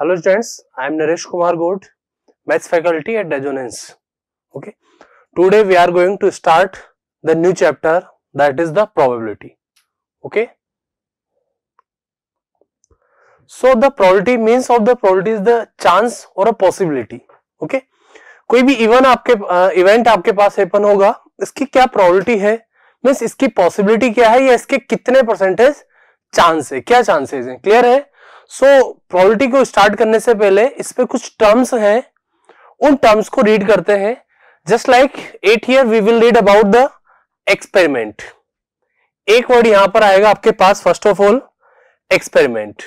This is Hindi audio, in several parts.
Hello students I am Naresh Kumar Goud maths faculty at डेजोनेंस okay today we are going to start the new chapter that is the probability okay so the probability means of the probability is the chance or a possibility okay कोई भी इवन आपके इवेंट uh, आपके पास हैपन होगा इसकी क्या प्रोबेबिलिटी है मींस इसकी पॉसिबिलिटी क्या है या इसके कितने परसेंटेज चांस है क्या चांसेस है क्लियर है? सो प्रॉबिलिटी को स्टार्ट करने से पहले इस पे कुछ टर्म्स हैं उन टर्म्स को रीड करते हैं just like at here we will read about the experiment एक वर्ड यहां पर आएगा आपके पास फर्स्ट ऑफ ऑल एक्सपेरिमेंट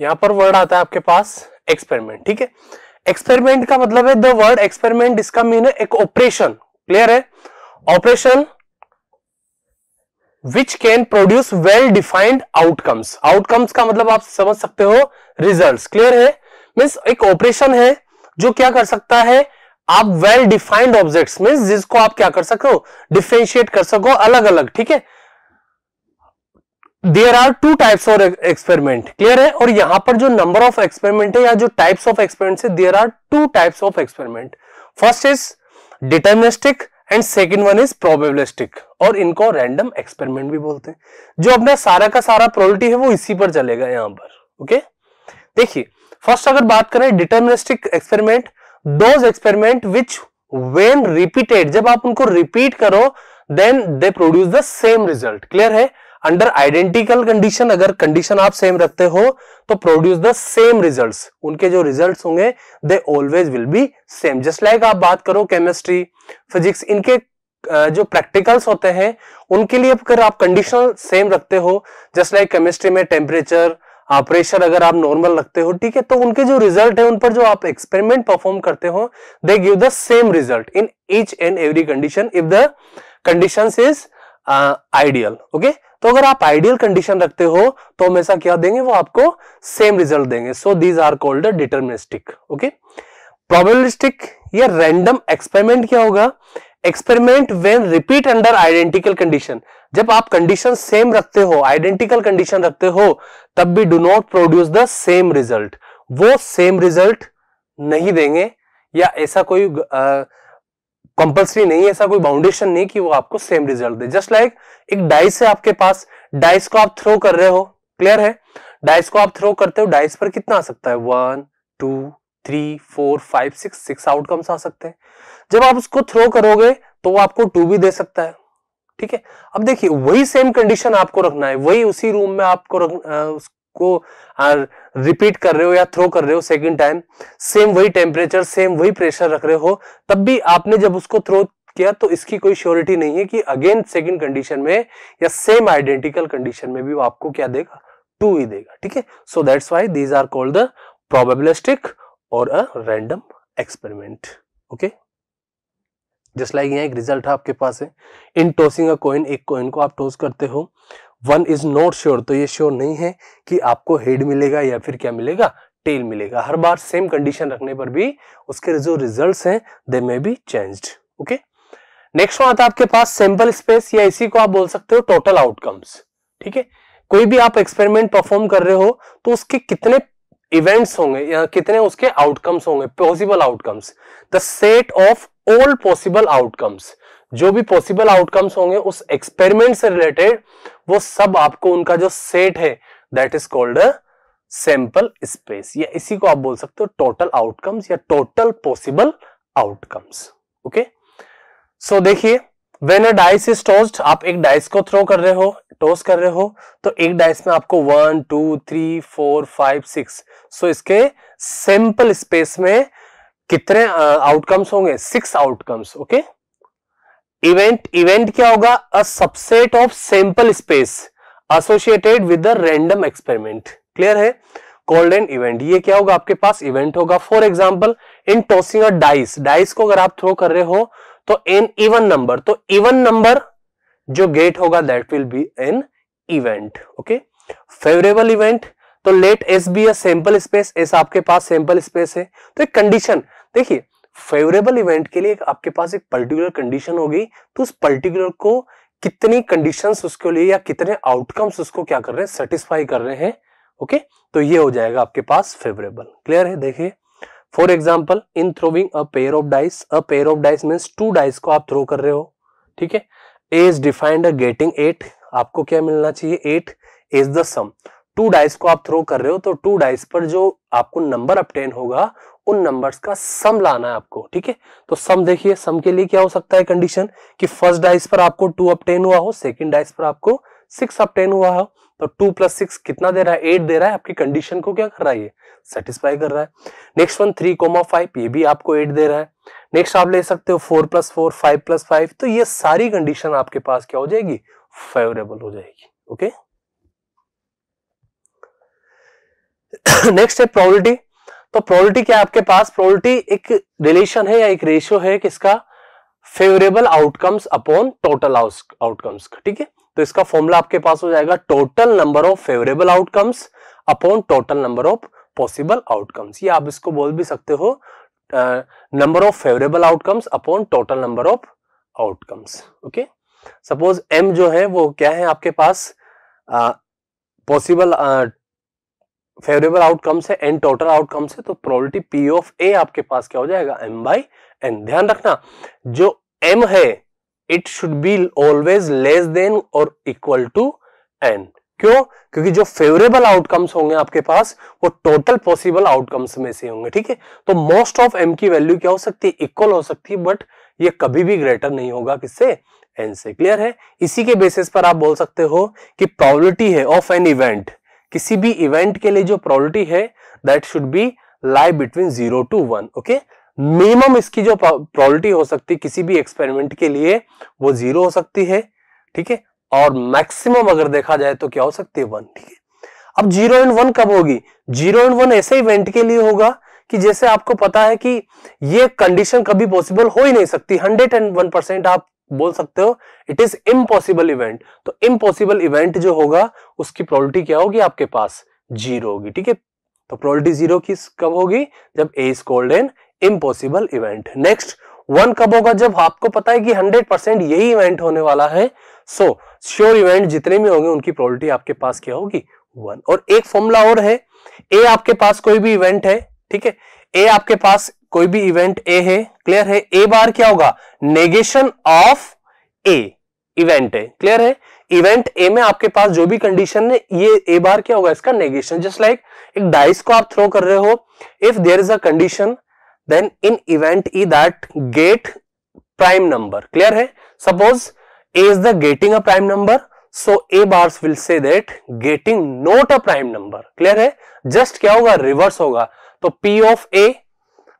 यहां पर वर्ड आता है आपके पास एक्सपेरिमेंट ठीक है एक्सपेरिमेंट का मतलब है द वर्ड एक्सपेरिमेंट इसका मीन है एक ऑपरेशन क्लियर है operation which can produce well defined outcomes outcomes का मतलब आप समझ सकते हो रिजल्ट क्लियर है मीन्स एक ऑपरेशन है जो क्या कर सकता है आप वेल डिफाइंड ऑब्जेक्ट्स मीन्स जिसको आप क्या कर सको डिफ्रेंशिएट कर सको अलग अलग ठीक है there are two types of experiment clear है और यहां पर जो नंबर ऑफ एक्सपेरिमेंट है या जो टाइप्स ऑफ एक्सपेरिमेंट है there are two types of experiment first is deterministic and second one is probabilistic और इनको रैंडम एक्सपेरिमेंट भी बोलते हैं जो अपना सारा का सारा प्रोबेबिलिटी है वो इसी पर चलेगा यहां पर ओके देखिए फर्स्ट अगर बात करें deterministic experiment those experiment which when repeated जब आप उनको रिपीट करो then they produce the same result clear है अंडर आइडेंटिकल कंडीशन अगर कंडीशन आप सेम रखते हो तो प्रोड्यूस द सेम रिजल्ट्स उनके जो रिजल्ट्स होंगे they always will be same just like आप बात करो केमिस्ट्री फिजिक्स इनके जो प्रैक्टिकल्स होते हैं उनके लिए अगर आप कंडीशनल सेम रखते हो जस्ट लाइक केमिस्ट्री में टेम्परेचर प्रेशर अगर आप नॉर्मल रखते हो ठीक है तो उनके जो रिजल्ट है उन पर जो आप एक्सपेरिमेंट परफॉर्म करते हो they give the same result in each and every condition if the condition is ideal okay तो अगर आप आइडियल कंडीशन रखते हो तो हमेशा क्या देंगे वो आपको सेम रिजल्ट देंगे so these are called deterministic okay probabilistic या रैंडम एक्सपेरिमेंट क्या होगा experiment when repeat under identical condition जब आप कंडीशन सेम रखते हो आइडेंटिकल कंडीशन रखते हो तब भी do not produce the same result वो सेम रिजल्ट नहीं देंगे या ऐसा कोई आ, कंपल्सरी नहीं है ऐसा कोई बाउंडेशन नहीं कि वो आपको सेम रिजल्ट दे जस्ट लाइक like, एक डाइस है आपके पास डाइस को आप थ्रो कर रहे हो क्लियर है डाइस को आप थ्रो करते हो डाइस पर कितना आ सकता है one two three four five six six outcomes आ सकते हैं जब आप उसको थ्रो करोगे तो वो आपको टू भी दे सकता है ठीक है अब देखिए वही सेम कंडीशन आपको रखना है वही उसी रूम में आपको रख, आ, उस को रिपीट कर रहे हो या थ्रो कर रहे हो सेकंड टाइम सेम वही टेम्परेचर सेम वही प्रेशर रख रहे हो तब भी आपने जब उसको थ्रो किया तो इसकी कोई श्योरिटी नहीं है कि अगेन सेकंड कंडीशन में या सेम आइडेंटिकल कंडीशन में भी वो आपको क्या देगा टू ही देगा ठीक है so that's why these are called the probabilistic or a random experiment okay just like यहाँ एक रिजल्ट है आपके पास है इन टोसिंग अ कोइन एक कोइन को आप टोस करते हो वन इज नॉट श्योर तो ये श्योर नहीं है कि आपको हेड मिलेगा या फिर क्या मिलेगा टेल मिलेगा हर बार सेम कंडीशन रखने पर भी उसके जो रिजल्ट हैं they may be change okay next वहां आपके पास सैंपल स्पेस या इसी को आप बोल सकते हो टोटल आउटकम्स ठीक है कोई भी आप एक्सपेरिमेंट परफॉर्म कर रहे हो तो उसके कितने इवेंट्स होंगे या कितने उसके आउटकम्स होंगे possible outcomes the set of all possible outcomes जो भी पॉसिबल आउटकम्स होंगे उस एक्सपेरिमेंट से रिलेटेड वो सब आपको उनका जो सेट है that is called sample space या इसी को आप बोल सकते हो टोटल आउटकम्स या total possible outcomes okay so देखिए when a dice is tossed आप एक डाइस को थ्रो कर रहे हो टोस कर रहे हो तो एक डाइस में आपको one two three four five six so इसके सैंपल स्पेस में कितने आउटकम्स होंगे six outcomes okay event event क्या होगा a subset of sample space associated with the random experiment clear है कोल्ड एंड इवेंट ये क्या होगा आपके पास इवेंट होगा for example in tossing a dice dice को अगर आप थ्रो कर रहे हो तो एन इवन नंबर तो इवन नंबर जो गेट होगा that will be an event okay favourable event तो let S be a sample space S आपके पास सैंपल स्पेस है तो एक कंडीशन देखिए फेवरेबल इवेंट के लिए आपके पास एक पर्टिकुलर कंडीशन होगी तो उस पर्टिकुलर को कितनी कंडीशंस उसके लिए या कितने आउटकम्स उसको क्या कर रहे हैं सेटिस्फाई कर रहे हैं ओके okay? तो ये हो जाएगा आपके पास फेवरेबल क्लियर है देखिए for example in throwing a pair of dice a pair of dice mean two dice को आप थ्रो कर रहे हो ठीक है A is defined getting eight आपको क्या मिलना चाहिए eight is the sum two dice को आप थ्रो कर रहे हो तो टू डाइस पर जो आपको नंबर अपटेन होगा उन नंबर्स का सम लाना है आपको ठीक है तो सम देखिए सम के लिए क्या हो सकता है कंडीशन कि फर्स्ट डाइस पर आपको टू अपटेन हुआ हो सेकंड डाइस पर आपको सिक्स अपटेन हुआ हो तो टू प्लस सिक्स कितना दे रहा है एट दे रहा है आपकी कंडीशन को क्या कर रहा है ये सेटिस्फाई कर रहा है next one three comma five ये भी आपको एट दे रहा है नेक्स्ट आप ले सकते हो four plus four five plus five तो ये सारी कंडीशन आपके पास क्या हो जाएगी फेवरेबल हो जाएगी ओके नेक्स्ट है प्रोबेबिलिटी तो प्रोबेबिलिटी क्या आपके पास प्रोबेबिलिटी एक रिलेशन है या एक रेशियो है किसका favourable outcomes upon total outcomes ठीक है तो इसका फॉर्मूला आपके पास हो जाएगा total number of favourable outcomes upon total number of possible outcomes ये आप इसको बोल भी सकते हो number of favourable outcomes upon total number of outcomes okay suppose M जो है वो क्या है आपके पास पॉसिबल फेवरेबल आउटकम्स है एंड टोटल आउटकम्स है तो प्रोबेबिलिटी पी ऑफ ए आपके पास क्या हो जाएगा एम बाई एन ध्यान रखना जो एम है it should be always less than और इक्वल टू एन क्यों क्योंकि जो फेवरेबल आउटकम्स होंगे आपके पास वो टोटल पॉसिबल आउटकम्स में से होंगे ठीक है तो मोस्ट ऑफ एम की वैल्यू क्या हो सकती है इक्वल हो सकती है बट ये कभी भी ग्रेटर नहीं होगा किससे एन से क्लियर है इसी के बेसिस पर आप बोल सकते हो कि प्रोबेबिलिटी है ऑफ एन इवेंट किसी भी इवेंट के लिए जो प्रॉबलिटी है that should be lie between zero to one okay minimum इसकी जो प्रॉबलिटी हो सकती है किसी भी एक्सपेरिमेंट के लिए वो जीरो हो सकती है ठीक है और मैक्सिमम अगर देखा जाए तो क्या हो सकती है वन ठीक है अब जीरो एंड वन कब होगी जीरो एंड वन ऐसे इवेंट के लिए होगा कि जैसे आपको पता है कि ये कंडीशन कभी पॉसिबल हो ही नहीं सकती हंड्रेड एंड वन परसेंट आप बोल सकते हो इट इज इम्पॉसिबल इवेंट तो इम्पॉसिबल इवेंट जो होगा उसकी प्रोबेबिलिटी क्या होगी आपके पास जीरो होगी ठीक है तो प्रोबेबिलिटी जीरो किस कब होगी जब A is called an impossible event next one कब होगा जब आपको पता है कि हंड्रेड परसेंट यही इवेंट होने वाला है सो श्योर इवेंट जितने भी होंगे उनकी प्रोबेबिलिटी आपके पास क्या होगी वन और एक फॉर्मूला और है ए आपके पास कोई भी इवेंट है ठीक है ए आपके पास कोई भी इवेंट ए है क्लियर है ए बार क्या होगा नेगेशन ऑफ ए इवेंट है क्लियर है इवेंट ए में आपके पास जो भी कंडीशन है ये ए बार क्या होगा इसका नेगेशन जस्ट लाइक एक डाइस को आप थ्रो कर रहे हो if there is a condition then in event E that get prime number clear है suppose A is the getting a prime number so A bars will say that getting not a prime number clear है जस्ट क्या होगा रिवर्स होगा तो P of A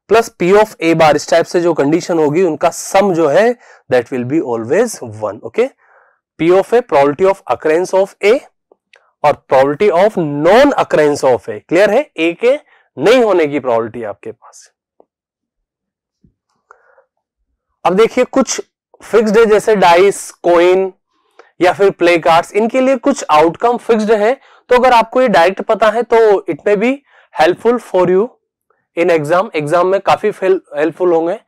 plus P of A bar इस टाइप से जो कंडीशन होगी उनका सम जो है that will be always one okay P of A probability of occurrence of A और probability of non occurrence of A clear है ए के नहीं होने की प्रॉबलिटी आपके पास अब देखिए कुछ फिक्स्ड है जैसे डाइस कोइन या फिर प्ले कार्ड्स इनके लिए कुछ आउटकम फिक्स्ड है तो अगर आपको ये डायरेक्ट पता है तो इट में भी helpful for you in exam exam में काफी हेल्पफुल होंगे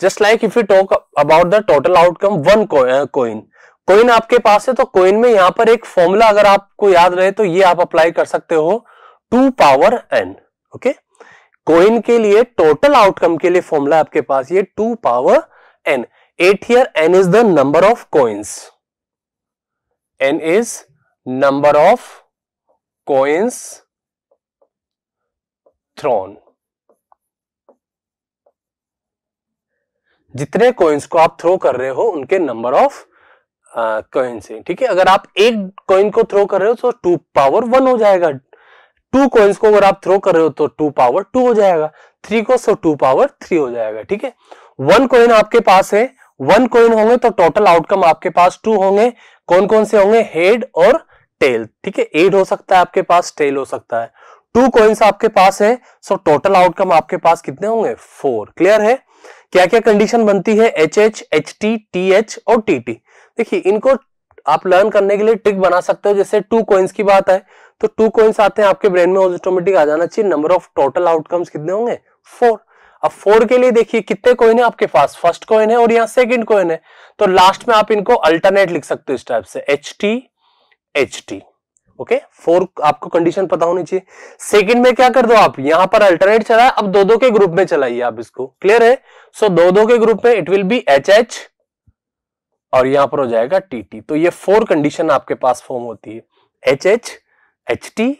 just like if you talk about the total outcome one coin coin आपके पास है तो कोइन में यहां पर एक फॉर्मूला अगर आपको याद रहे तो ये आप अप्लाई कर सकते हो two power N okay coin के लिए टोटल आउटकम के लिए फॉर्मूला आपके पास ये two power N at here N is the number of coins N is number of coins thrown जितने कॉइन्स को आप थ्रो कर रहे हो उनके नंबर ऑफ कॉइन्स है ठीक है अगर आप एक कॉइन को थ्रो कर रहे हो तो टू पावर वन हो जाएगा टू कॉइन्स को अगर आप थ्रो कर रहे हो तो टू पावर टू हो जाएगा थ्री को सो टू पावर थ्री हो जाएगा ठीक है वन कॉइन आपके पास है वन कॉइन होंगे तो टोटल आउटकम आपके पास टू होंगे कौन कौन से होंगे हेड और टेल ठीक है एड हो सकता है आपके पास टेल हो सकता है टू कॉइन्स आपके पास है सो टोटल आउटकम आपके पास कितने होंगे फोर क्लियर है क्या क्या कंडीशन बनती है H H H T T H और टी टी देखिए इनको आप लर्न करने के लिए ट्रिक बना सकते हो जैसे टू कॉइन्स की बात है तो टू कॉइन्स आते हैं आपके ब्रेन में ऑटोमेटिक आ जाना चाहिए नंबर ऑफ टोटल आउटकम्स कितने होंगे फोर अब फोर के लिए देखिए कितने कॉइन है आपके पास फर्स्ट कॉइन है और यहाँ सेकंड कॉइन है तो लास्ट में आप इनको अल्टरनेट लिख सकते हो इस टाइप से H T H T okay four आपको कंडीशन पता होनी चाहिए सेकंड में क्या कर दो आप यहां पर अल्टरनेट चला है अब दो दो के ग्रुप में चलाइए आप इसको क्लियर है सो so, दो दो के ग्रुप में it will be H H और यहां पर हो जाएगा टी टी तो ये फोर कंडीशन आपके पास फॉर्म होती है H H H T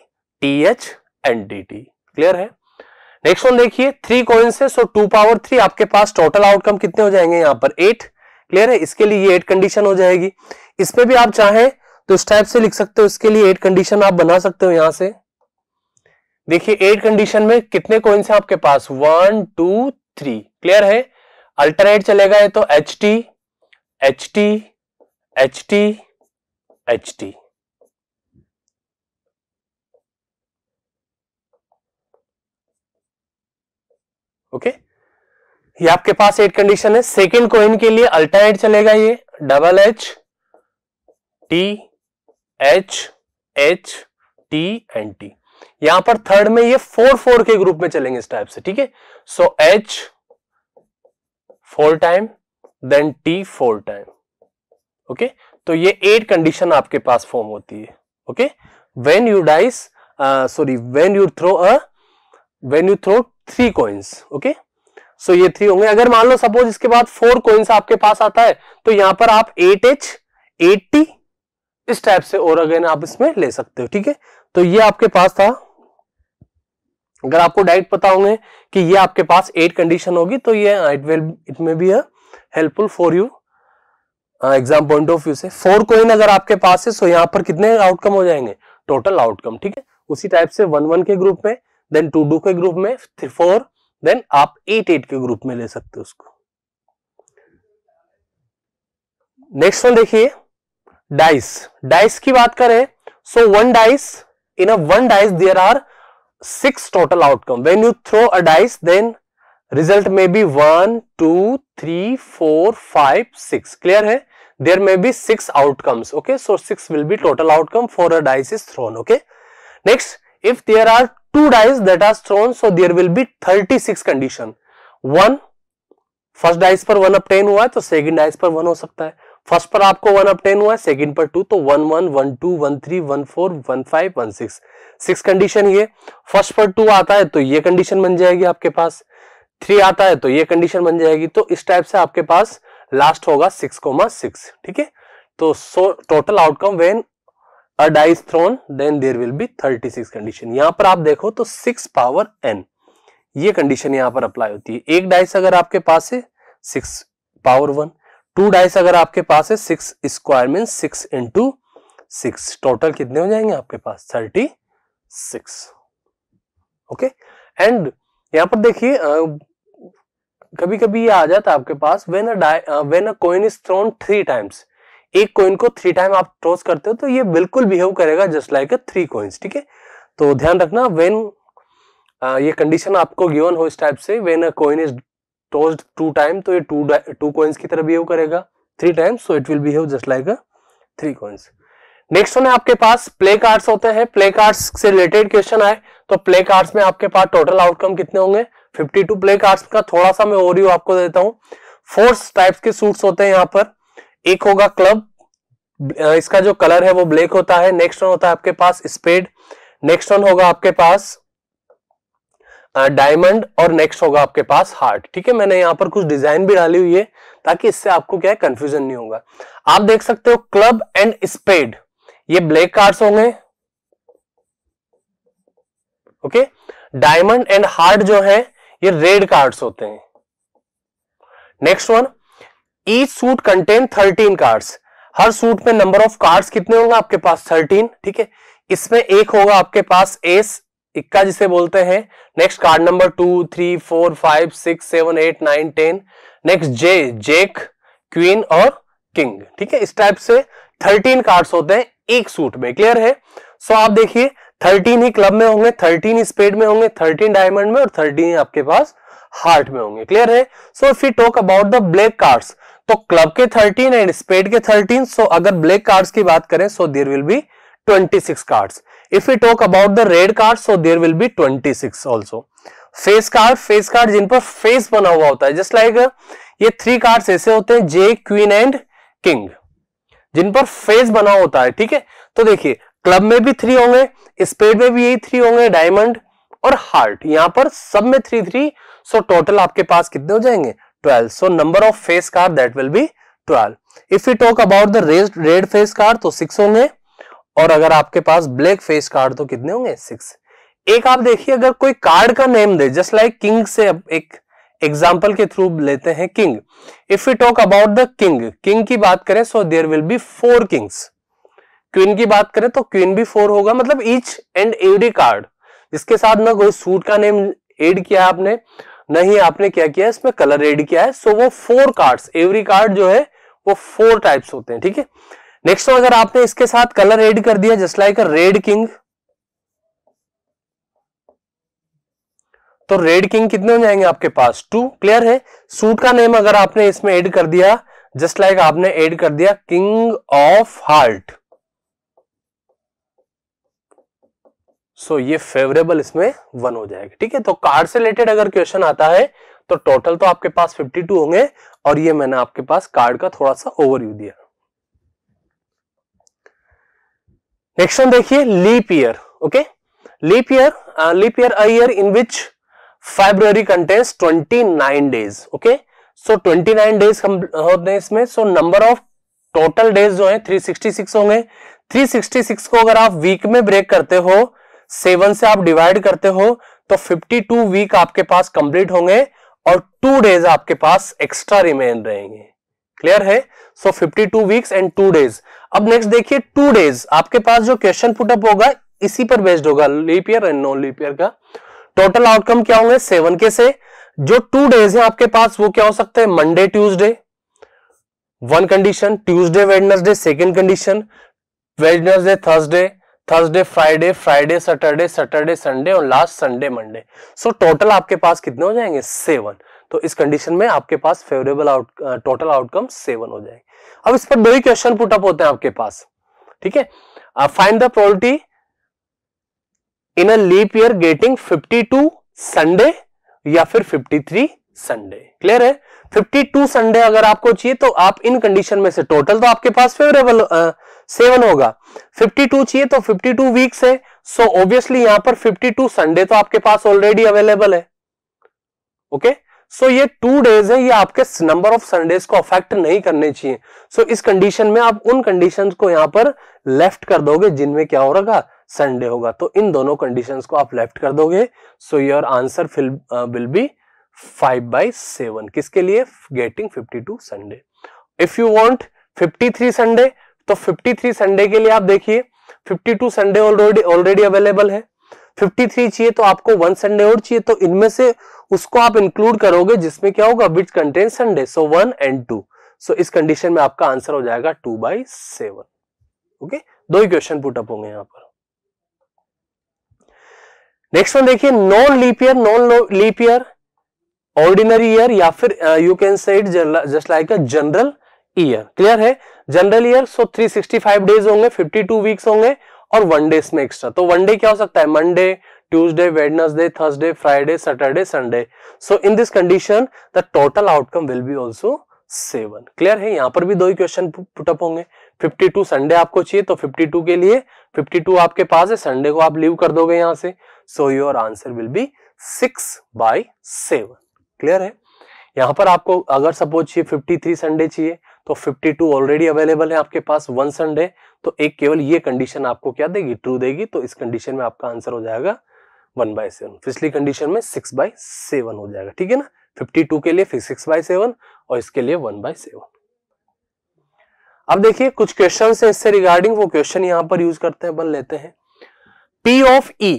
T H and D T clear है नेक्स्ट वन देखिए थ्री कॉइन्स है सो टू पावर थ्री आपके पास टोटल आउटकम कितने हो जाएंगे यहां पर एट क्लियर है इसके लिए ये एट कंडीशन हो जाएगी इसमें भी आप चाहें तो इस टाइप से लिख सकते हो इसके लिए एट कंडीशन आप बना सकते हो यहां से देखिए एट कंडीशन में कितने कोइंस हैं आपके पास वन टू थ्री क्लियर है अल्टरनेट चलेगा ये तो H T H T H T H T okay ये आपके पास एट कंडीशन है सेकेंड कोइन के लिए अल्टरनेट चलेगा ये double H T H H T and T यहां पर थर्ड में ये फोर फोर के ग्रुप में चलेंगे इस टाइप से ठीक है so H four time then T four time okay तो ये एट कंडीशन आपके पास फॉर्म होती है okay when you dice sorry when you throw a when you throw three coins okay so ये थ्री होंगे अगर मान लो सपोज इसके बाद फोर कॉइन्स आपके पास आता है तो यहां पर आप एट एच एट टी इस टाइप से और अगेन आप इसमें ले सकते हो ठीक है तो ये आपके पास था अगर आपको डायरेक्ट पता होंगे कि ये आपके पास एट कंडीशन होगी तो ये it will it may be helpful for you exam point of view से फोर कोइन अगर आपके पास है तो यहाँ पर कितने आउटकम हो जाएंगे टोटल आउटकम ठीक है उसी टाइप से वन वन के ग्रुप में देन टू टू के ग्रुप में फोर देन आप एट एट के ग्रुप में ले सकते हो उसको नेक्स्ट वन देखिए डाइस डाइस की बात करें so one dice in a one dice there are six total outcome when you throw a dice then result में be one two three four five six clear है देयर में be six outcomes okay so six will be total outcome for a dice is thrown okay next if there are two dice that are thrown so there will be thirty six condition one first dice पर वन अपटेन हुआ है तो सेकंड डाइस पर वन हो सकता है फर्स्ट पर आपको वन अप टेन हुआ सेकंड पर टू तो one one one two one three one four one five one six six condition ये फर्स्ट पर टू आता है तो ये कंडीशन बन जाएगी आपके पास थ्री आता है तो ये कंडीशन बन जाएगी तो इस टाइप से आपके पास लास्ट होगा सिक्स कोमा सिक्स ठीक है तो so total outcome when a dice thrown then there will be thirty six condition यहां पर आप देखो तो सिक्स पावर एन ये कंडीशन यहां पर अप्लाई होती है एक डाइस अगर आपके पास है six power one two dice अगर आपके पास है six square mean six into six total कितने हो जाएंगे आपके पास थर्टी सिक्स ओके एंड यहां पर देखिए कभी कभी ये आ जाता है आपके पास when a when a coin is thrown three times एक कोइन को थ्री टाइम आप ट्रोस करते हो तो ये बिल्कुल बिहेव करेगा जस्ट लाइक थ्री कोइंस ठीक है तो ध्यान रखना वेन ये कंडीशन आपको गिवन हो इस टाइप से when a coin is tossed two time तो ये टू टू कॉइन्स की तरह बिहेव करेगा three times so it will behave just like a three coins next होने आपके पास प्ले कार्ड्स होते हैं प्ले कार्ड्स से रिलेटेड क्वेश्चन आए तो प्ले कार्ड्स में आपके पास टोटल आउटकम कितने होंगे 52 प्ले कार्ड्स का थोड़ा सा मैं और यू आपको देता हूं फोर टाइप्स के सूट्स होते हैं यहाँ पर एक होगा क्लब इसका जो कलर है वो ब्लैक होता है नेक्स्ट वन होता है आपके पास स्पेड नेक्स्ट वन होगा आपके पास डायमंड हाँ, और नेक्स्ट होगा आपके पास हार्ट ठीक है मैंने यहाँ पर कुछ डिजाइन भी डाली हुई है ताकि इससे आपको क्या है कंफ्यूजन नहीं होगा आप देख सकते हो क्लब एंड स्पेड ये ब्लैक कार्ड्स होंगे ओके डायमंड एंड हार्ट जो है ये रेड कार्ड्स होते हैं next one each suit contain thirteen cards हर सूट में नंबर ऑफ कार्ड्स कितने होंगे आपके पास थर्टीन ठीक है इसमें एक होगा आपके पास एस इक्का जिसे बोलते हैं next card number two three four five six seven eight nine ten next J jack queen और किंग ठीक है इस टाइप से थर्टीन कार्ड्स होते हैं एक सूट में क्लियर है सो आप देखिए थर्टीन ही क्लब में होंगे थर्टीन ही स्पेड में होंगे थर्टीन डायमंड में और थर्टीन ही आपके पास हार्ट में होंगे क्लियर है so if you talk about the black cards तो क्लब के थर्टीन एंड स्पेड के थर्टीन सो so अगर ब्लैक कार्ड्स की बात करें so there will be twenty six cards if we talk about the red card so there will be 26 also face card face card जिन पर फेस बना हुआ होता है जस्ट लाइक ये थ्री कार्ड्स ऐसे होते हैं जे क्वीन एंड किंग जिन पर फेस बना होता है ठीक है तो देखिए क्लब में भी थ्री होंगे स्पेड में भी यही थ्री होंगे डायमंड और हार्ट यहां पर सब में थ्री थ्री सो टोटल आपके पास कितने हो जाएंगे twelve so number of face card that will be twelve if you talk about the red face card तो सिक्स होंगे और अगर आपके पास ब्लैक फेस कार्ड तो कितने होंगे सिक्स एक आप देखिए अगर कोई कार्ड का नेम दे जस्ट लाइक किंग से एक एग्जाम्पल के थ्रू लेते हैं king if you talk about the king king की बात करें so there will be four kings queen की बात करें तो क्वीन भी फोर होगा मतलब ईच एंड एवरी कार्ड इसके साथ ना कोई सूट का नेम एड किया आपने न ही आपने क्या किया इसमें कलर एड किया है सो so, वो फोर कार्ड्स एवरी कार्ड जो है वो फोर टाइप्स होते हैं ठीक है नेक्स्ट तो अगर आपने इसके साथ कलर एड कर दिया जस्ट लाइक रेड किंग तो रेड किंग कितने हो जाएंगे आपके पास टू क्लियर है सूट का नेम अगर आपने इसमें ऐड कर दिया जस्ट लाइक आपने ऐड कर दिया किंग ऑफ हार्ट सो ये फेवरेबल इसमें वन हो जाएगा ठीक है तो कार्ड से रिलेटेड अगर क्वेश्चन आता है तो टोटल तो आपके पास 52 होंगे और ये मैंने आपके पास कार्ड का थोड़ा सा ओवरव्यू दिया नेक्स्ट वन देखिए leap year okay leap year leap year a year in which February contains 29 days okay so 29 days होते हैं इसमें so number of total days जो है 366 होंगे 366 को अगर आप वीक में ब्रेक करते हो सेवन से आप डिवाइड करते हो तो 52 वीक आपके पास कंप्लीट होंगे और टू डेज आपके पास एक्स्ट्रा रिमेन रहेंगे क्लियर है so fifty 52 weeks and two days अब नेक्स्ट देखिए टू डेज आपके पास जो क्वेश्चन पुटअप होगा इसी पर बेस्ड होगा लिपियर एंड नॉन लिपियर का टोटल आउटकम क्या होंगे सेवन के से जो टू डेज है आपके पास वो क्या हो सकते हैं Monday Tuesday one condition Tuesday Wednesday second condition Wednesday Thursday Thursday Friday Friday Saturday Saturday Sunday और last Sunday Monday so total आपके पास कितने हो जाएंगे सेवन तो इस कंडीशन में आपके पास favourable out total outcome seven हो जाएंगे अब इस पर दो ही क्वेश्चन पुटअप होते हैं आपके पास ठीक है find the probability in a leap year getting 52 Sunday या फिर 53 संडे क्लियर है 52 संडे अगर आपको चाहिए तो आप इन कंडीशन में से टोटल तो आपके पास फेवरेबल सेवन uh, होगा 52 चाहिए तो 52 वीक्स है सो ऑब्वियसली यहां पर 52 संडे तो आपके पास ऑलरेडी अवेलेबल है ओके okay? सो ये टू डेज है ये आपके नंबर ऑफ संडेज को अफेक्ट नहीं करने चाहिए सो so, इस कंडीशन में आप उन कंडीशन को यहाँ पर लेफ्ट कर दोगे जिनमें क्या हो रहा संडे होगा तो इन दोनों कंडीशन को आप लेफ्ट कर दोगे so your answer will be five by seven किसके लिए getting fifty two Sunday if you want fifty three Sunday तो फिफ्टी थ्री संडे के लिए आप देखिए fifty two Sunday already already available है फिफ्टी थ्री चाहिए तो आपको वन संडे और चाहिए तो इनमें से उसको आप इंक्लूड करोगे जिसमें क्या होगा which contain Sunday so one and two so इस कंडीशन में आपका आंसर हो जाएगा टू बाई सेवन ओके दो ही क्वेश्चन पुटअप होंगे यहां पर नेक्स्ट वन देखिए non leap year non leap year ordinary year या फिर you can say it just like a general year clear है जनरल ईयर सो 365 डेज होंगे 52 वीक्स होंगे और वन डे इसमें एक्स्ट्रा तो वन डे क्या हो सकता है Monday Tuesday Wednesday Thursday Friday Saturday Sunday so in this condition the total outcome will be also seven clear है यहाँ पर भी दो ही क्वेश्चन पुटअप होंगे 52 संडे आपको चाहिए तो 52 के लिए 52 आपके पास है संडे को आप लीव कर दोगे यहाँ से so your answer will be six by seven clear है यहां पर आपको अगर सपोज चाहिए थ्री संडे चाहिए तो फिफ्टी टू ऑलरेडी अवेलेबल है आपके पास वन संडे तो एक केवल ये कंडीशन आपको क्या देगी ट्रू देगी तो इस कंडीशन में आपका आंसर हो जाएगा वन बाय सेवन पिछली कंडीशन में सिक्स बाय सेवन हो जाएगा ठीक है ना फिफ्टी टू के लिए फिर सिक्स बाय सेवन और इसके लिए वन बाय सेवन अब देखिए कुछ क्वेश्चन है इससे रिगार्डिंग वो क्वेश्चन यहां पर यूज करते हैं बन लेते हैं P of E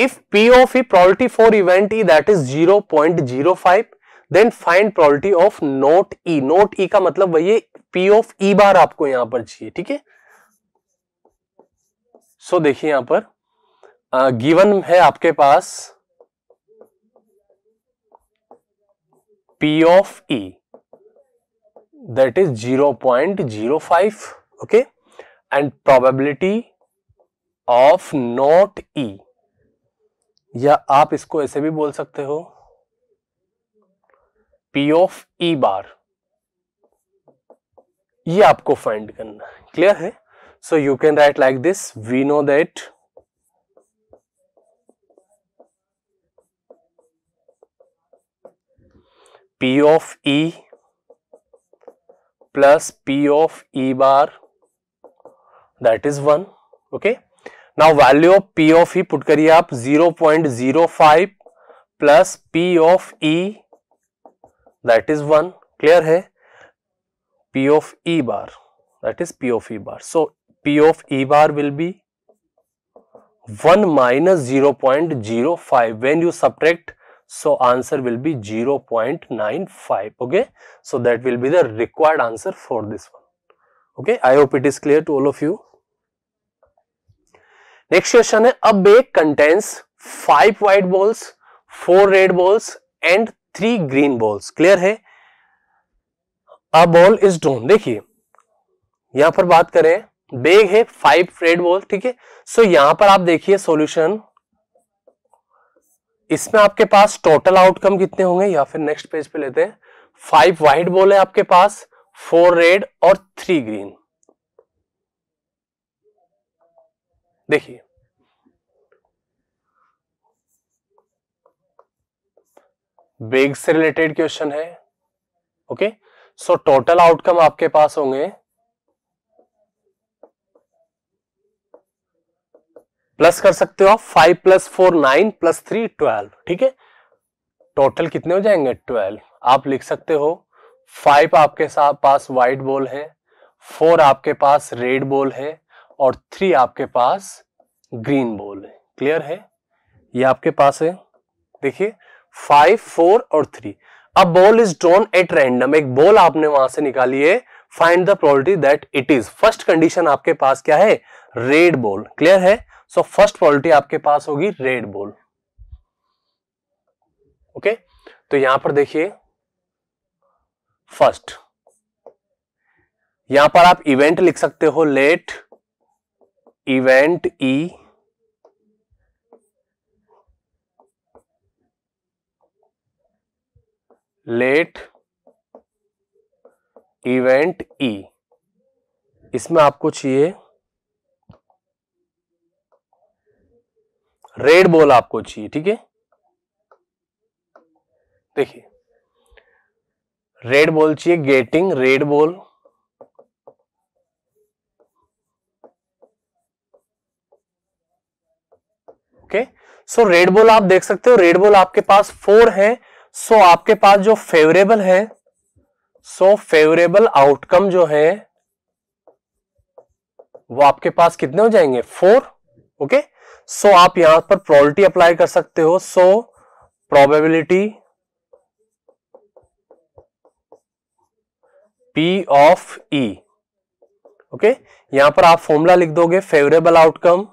if P of E probability for event E that is zero zero point five then find probability of not E not E का मतलब वही पी ऑफ ई बार आपको यहां पर चाहिए ठीक है सो देखिए यहां पर गिवन है आपके पास P of E that is zero point zero five okay and probability of not E या आप इसको ऐसे भी बोल सकते हो पी ऑफ ई बार ये आपको फाइंड करना है क्लियर है so you can write like this we know that P of E plus p of e bar that is 1 okay now value of p of e put kariye aap 0.05 plus p of e that is 1 clear hai p of e bar that is p of e bar so p of e bar will be 1 minus 0.05 when you subtract So answer will be 0.95. Okay. So that will be the required answer for this one. Okay. I hope it is clear to all of you. Next question है a bag contains five white balls four red balls and three green balls clear है अ बॉल इज ड्रोन देखिए यहां पर बात करें बेग है फाइव रेड बॉल ठीक है सो यहां पर आप देखिए सॉल्यूशन इसमें आपके पास टोटल आउटकम कितने होंगे या फिर नेक्स्ट पेज पे लेते हैं फाइव व्हाइट बॉल है आपके पास फोर रेड और थ्री ग्रीन देखिए बेग से रिलेटेड क्वेश्चन है ओके सो टोटल आउटकम आपके पास होंगे प्लस कर सकते हो आप five plus four nine plus three twelve ठीक है टोटल कितने हो जाएंगे ट्वेल्व आप लिख सकते हो फाइव आपके साथ पास वाइट बॉल है फोर आपके पास रेड बॉल है और थ्री आपके पास ग्रीन बॉल है क्लियर है ये आपके पास है देखिए फाइव फोर और थ्री अब ball is drawn at random एक बॉल आपने वहां से निकाली है find the probability that it is first condition आपके पास क्या है रेड बॉल क्लियर है सो फर्स्ट प्रॉलिटी आपके पास होगी रेड बॉल ओके तो यहां पर देखिए फर्स्ट यहां पर आप इवेंट लिख सकते हो let event E let event E इसमें आपको चाहिए रेड बॉल आपको चाहिए ठीक है देखिए रेड बॉल चाहिए getting red ball okay so red ball आप देख सकते हो रेड बॉल आपके पास फोर है सो so आपके पास जो फेवरेबल है सो फेवरेबल आउटकम जो है वो आपके पास कितने हो जाएंगे four okay okay? So so, आप यहां पर प्रोबेबिलिटी अप्लाई कर सकते हो so probability P of E okay यहां पर आप फॉर्मूला लिख दोगे favourable outcome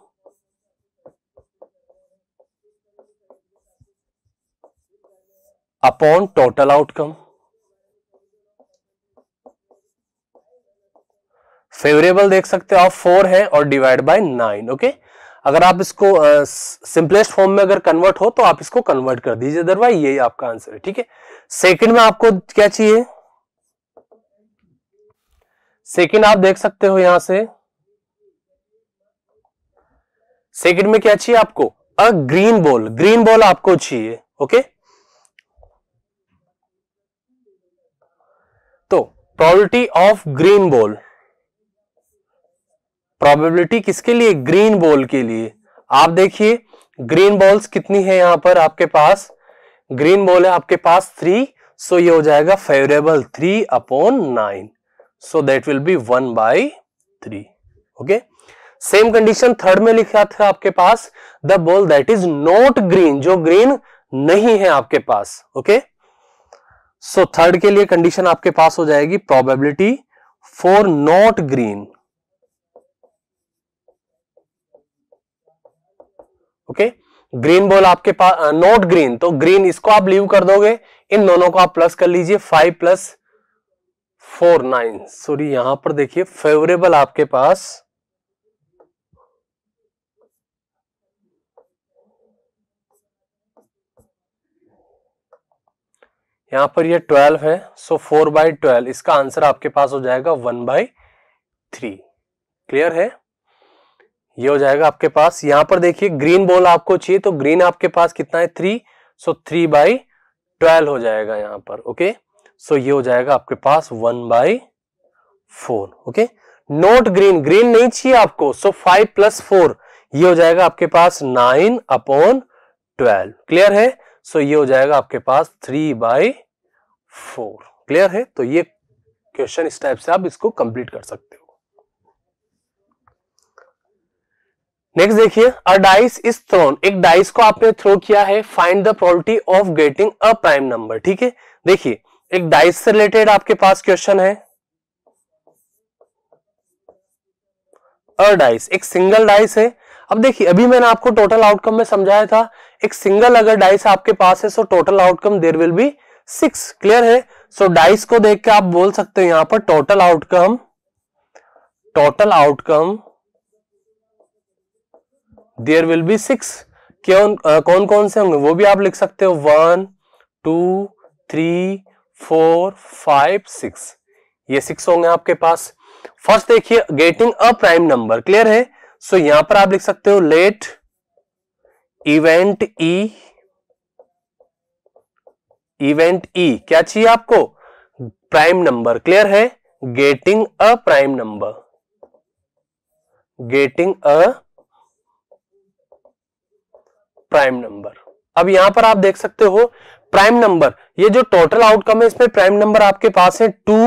upon total outcome favourable देख सकते हो आप फोर है और divide by nine okay okay? अगर आप इसको सिंपलेस्ट फॉर्म में अगर कन्वर्ट हो तो आप इसको कन्वर्ट कर दीजिए अदरवाइज यही आपका आंसर है ठीक है सेकंड में आपको क्या चाहिए सेकंड आप देख सकते हो यहां से सेकंड में क्या चाहिए आपको a green ball green ball आपको चाहिए ओके तो probability of green ball probability किसके लिए ग्रीन बॉल के लिए आप देखिए ग्रीन बॉल्स कितनी है यहां पर आपके पास ग्रीन बॉल है आपके पास थ्री सो ये हो जाएगा favourable three upon nine so that will be one by three okay same condition third में लिखा था आपके पास the ball that is not green जो ग्रीन नहीं है आपके पास ओके सो थर्ड के लिए कंडीशन आपके पास हो जाएगी probability for not green okay green ball आपके पास नॉट ग्रीन तो ग्रीन इसको आप लीव कर दोगे इन दोनों को आप प्लस कर लीजिए five plus four nine sorry यहां पर देखिए फेवरेबल आपके पास यहां पर ये ट्वेल्व है सो फोर बाई ट्वेल्व इसका आंसर आपके पास हो जाएगा वन बाई थ्री क्लियर है ये हो जाएगा आपके पास यहां पर देखिए ग्रीन बॉल आपको चाहिए तो ग्रीन आपके पास कितना है three so three by twelve हो जाएगा यहां पर ओके सो ये हो जाएगा आपके पास one by four okay not green green नहीं चाहिए आपको सो फाइव प्लस फोर ये हो जाएगा आपके पास नाइन अपॉन ट्वेल्व क्लियर है सो ये हो जाएगा आपके पास थ्री बाई फोर क्लियर है तो ये क्वेश्चन इस टाइप से आप इसको कंप्लीट कर सकते हो नेक्स्ट देखिए अ डाइस इज थ्रोन एक डाइस को आपने थ्रो किया है find the property of getting a prime number ठीक है देखिए एक डाइस से रिलेटेड आपके पास क्वेश्चन है अ डाइस एक सिंगल डाइस है अब देखिए अभी मैंने आपको टोटल आउटकम में समझाया था एक सिंगल अगर डाइस आपके पास है so total outcome there will be six clear है सो so, डाइस को देख के आप बोल सकते हो यहां पर total outcome total outcome there will be six कौन कौन कौन से होंगे वो भी आप लिख सकते हो one two three four five six ये सिक्स होंगे आपके पास फर्स्ट देखिए getting a prime number clear है सो so, यहां पर आप लिख सकते हो let event E event E क्या चाहिए आपको प्राइम नंबर क्लियर है getting a prime number getting a prime number अब यहां पर आप देख सकते हो प्राइम नंबर ये जो टोटल आउटकम है इसमें प्राइम नंबर आपके पास है टू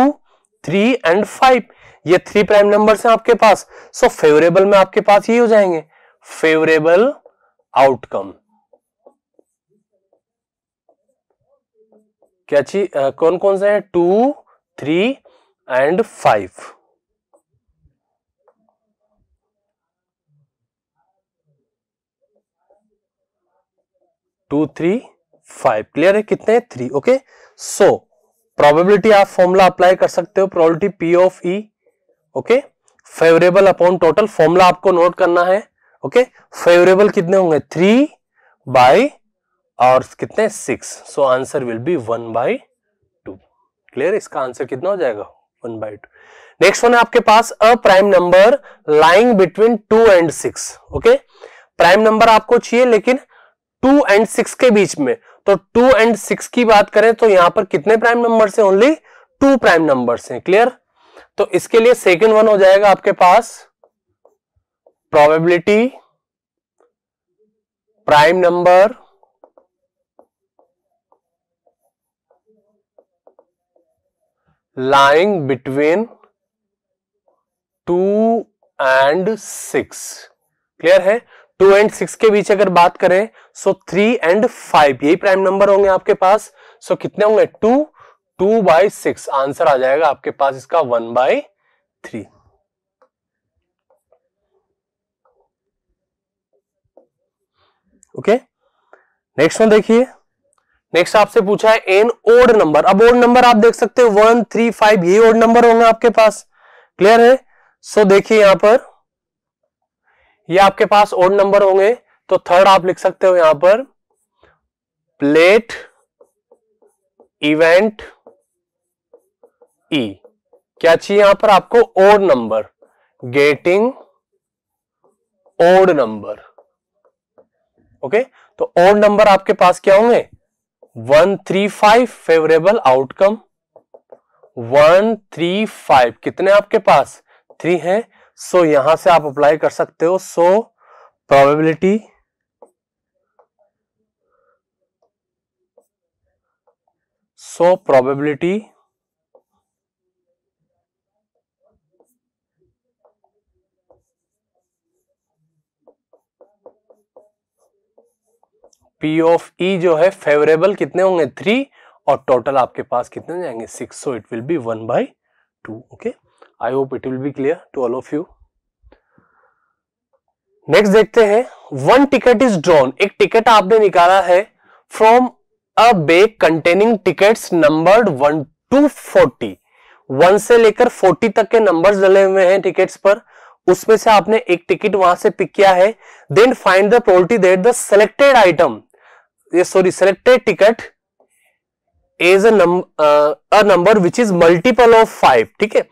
थ्री एंड फाइव ये थ्री प्राइम नंबर है आपके पास सो so, फेवरेबल में आपके पास ये हो जाएंगे फेवरेबल आउटकम क्या ची कौन कौन से हैं two three and five two three five clear है कितने थ्री ओके सो प्रोबेबिलिटी आप फॉर्मूला अप्लाई कर सकते हो probability P of E okay favourable upon total formula आपको नोट करना है ओके फेवरेबल कितने होंगे थ्री बाई और कितने six so answer will be one by two clear इसका आंसर कितना हो जाएगा one by two next one है आपके पास a prime number lying between two and six okay prime number आपको चाहिए लेकिन टू एंड सिक्स के बीच में तो टू एंड सिक्स की बात करें तो यहां पर कितने प्राइम नंबर से ओनली टू प्राइम नंबर से क्लियर तो इसके लिए सेकेंड वन हो जाएगा आपके पास probability prime number lying between two and six clear है टू एंड सिक्स के बीच अगर बात करें सो थ्री एंड फाइव यही प्राइम नंबर होंगे आपके पास सो so, कितने होंगे two two by six answer आ जाएगा आपके पास इसका one by three okay next में देखिए नेक्स्ट आपसे पूछा है एन ओड नंबर अब ओड नंबर आप देख सकते हो वन थ्री फाइव ये ओड नंबर होंगे आपके पास क्लियर है सो so, देखिए यहां पर ये आपके पास ओड नंबर होंगे तो थर्ड आप लिख सकते हो यहां पर प्लेट इवेंट ई क्या चाहिए यहां पर आपको odd number getting odd number okay तो ओड नंबर आपके पास क्या होंगे one three five favourable outcome one three five कितने आपके पास थ्री हैं सो so, यहां से आप अप्लाई कर सकते हो so probability so probability P of E जो है फेवरेबल कितने होंगे थ्री और टोटल आपके पास कितने जाएंगे six so it will be one by two okay I hope it will be clear to all of you next देखते हैं वन टिकट इज ड्रॉन एक टिकट आपने निकाला है from a bag containing tickets numbered one to forty one से लेकर फोर्टी तक के नंबर्स डले हुए हैं टिकट्स पर उसमें से आपने एक टिकट वहां से पिक किया है then find the probability that the selected item sorry selected ticket is a number which is multiple of five ठीक है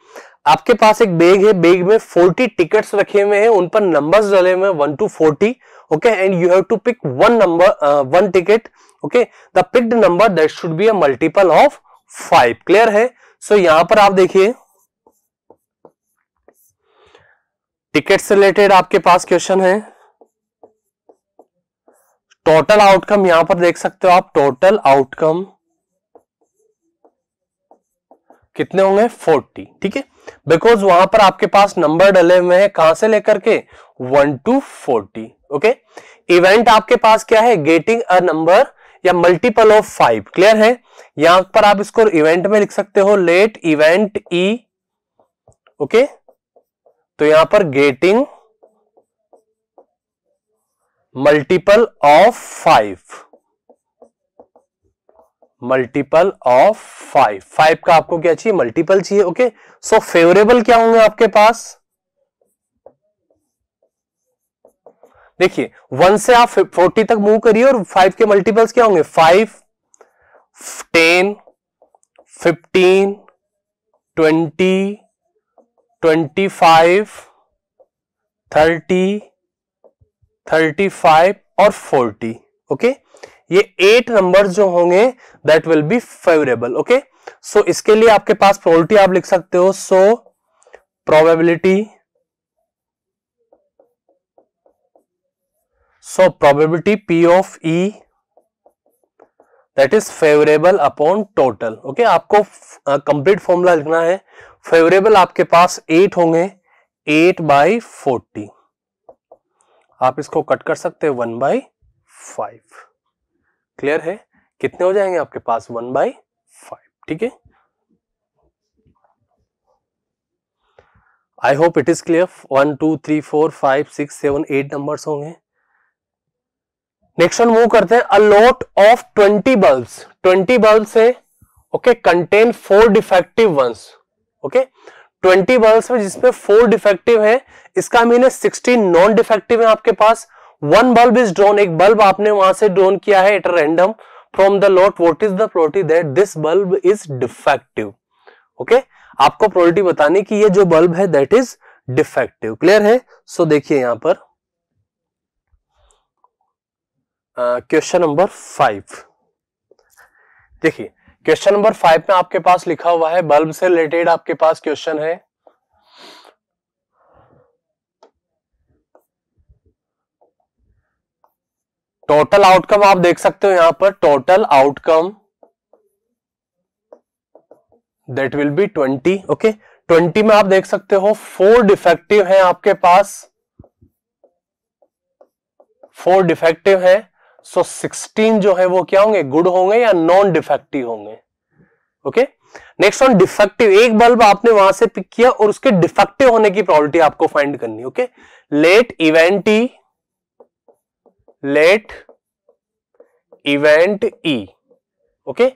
आपके पास एक बैग है बैग में 40 टिकट्स रखे हुए हैं उन पर नंबर्स डले हुए हैं one to forty okay and you have to pick one number one ticket okay the picked number that should be a multiple of five clear है सो so, यहां पर आप देखिए टिकट से रिलेटेड आपके पास क्वेश्चन है टोटल आउटकम यहां पर देख सकते हो आप टोटल आउटकम कितने होंगे फोर्टी ठीक है बिकॉज वहां पर आपके पास नंबर डले हुए हैं कहां से लेकर के one to forty okay event आपके पास क्या है गेटिंग अ नंबर या मल्टीपल ऑफ फाइव क्लियर है यहां पर आप इसको इवेंट में लिख सकते हो लेट इवेंट ई ओके तो यहां पर getting multiple of five multiple of five five का आपको क्या चाहिए मल्टीपल चाहिए ओके सो फेवरेबल क्या होंगे आपके पास देखिए वन से आप फोर्टी तक मूव करिए और फाइव के मल्टीपल्स क्या होंगे five ten fifteen twenty twenty five thirty thirty five और फोर्टी ओके ये एट नंबर जो होंगे that will be favourable okay so इसके लिए आपके पास प्रोबेबिलिटी आप लिख सकते हो so probability so probability P of E that is favourable upon total okay आपको कंप्लीट फॉर्मूला लिखना है फेवरेबल आपके पास एट होंगे एट बाई फोर्टी आप इसको कट कर सकते हैं वन बाई फाइव क्लियर है कितने हो जाएंगे आपके पास वन बाई फाइव ठीक है I hope it is clear one two three four five six seven eight number होंगे नेक्स्ट वन मूव करते हैं a lot of twenty bulbs twenty bulbs है okay contain four defective ones okay twenty bulb में जिसमें फोर डिफेक्टिव है इसका मीन है सिक्सटीन नॉन डिफेक्टिव है आपके पास वन बल्ब इज ड्रोन एक बल्ब आपने वहां से ड्रोन किया है at random from the lot what is the probability that this bulb is defective okay आपको प्रोरिटी बताने की ये जो बल्ब है दैट इज डिफेक्टिव क्लियर है सो so, देखिए यहां पर क्वेश्चन नंबर फाइव देखिए क्वेश्चन नंबर फाइव में आपके पास लिखा हुआ है बल्ब से रिलेटेड आपके पास क्वेश्चन है टोटल आउटकम आप देख सकते हो यहां पर total outcome that will be twenty okay twenty में आप देख सकते हो फोर डिफेक्टिव हैं आपके पास फोर डिफेक्टिव हैं सो सिक्सटीन जो है वो क्या होंगे गुड होंगे या नॉन डिफेक्टिव होंगे ओके नेक्स्ट ऑन डिफेक्टिव एक बल्ब आपने वहां से पिक किया और उसके डिफेक्टिव होने की प्रॉबर्टी आपको फाइंड करनी okay let event E let event E okay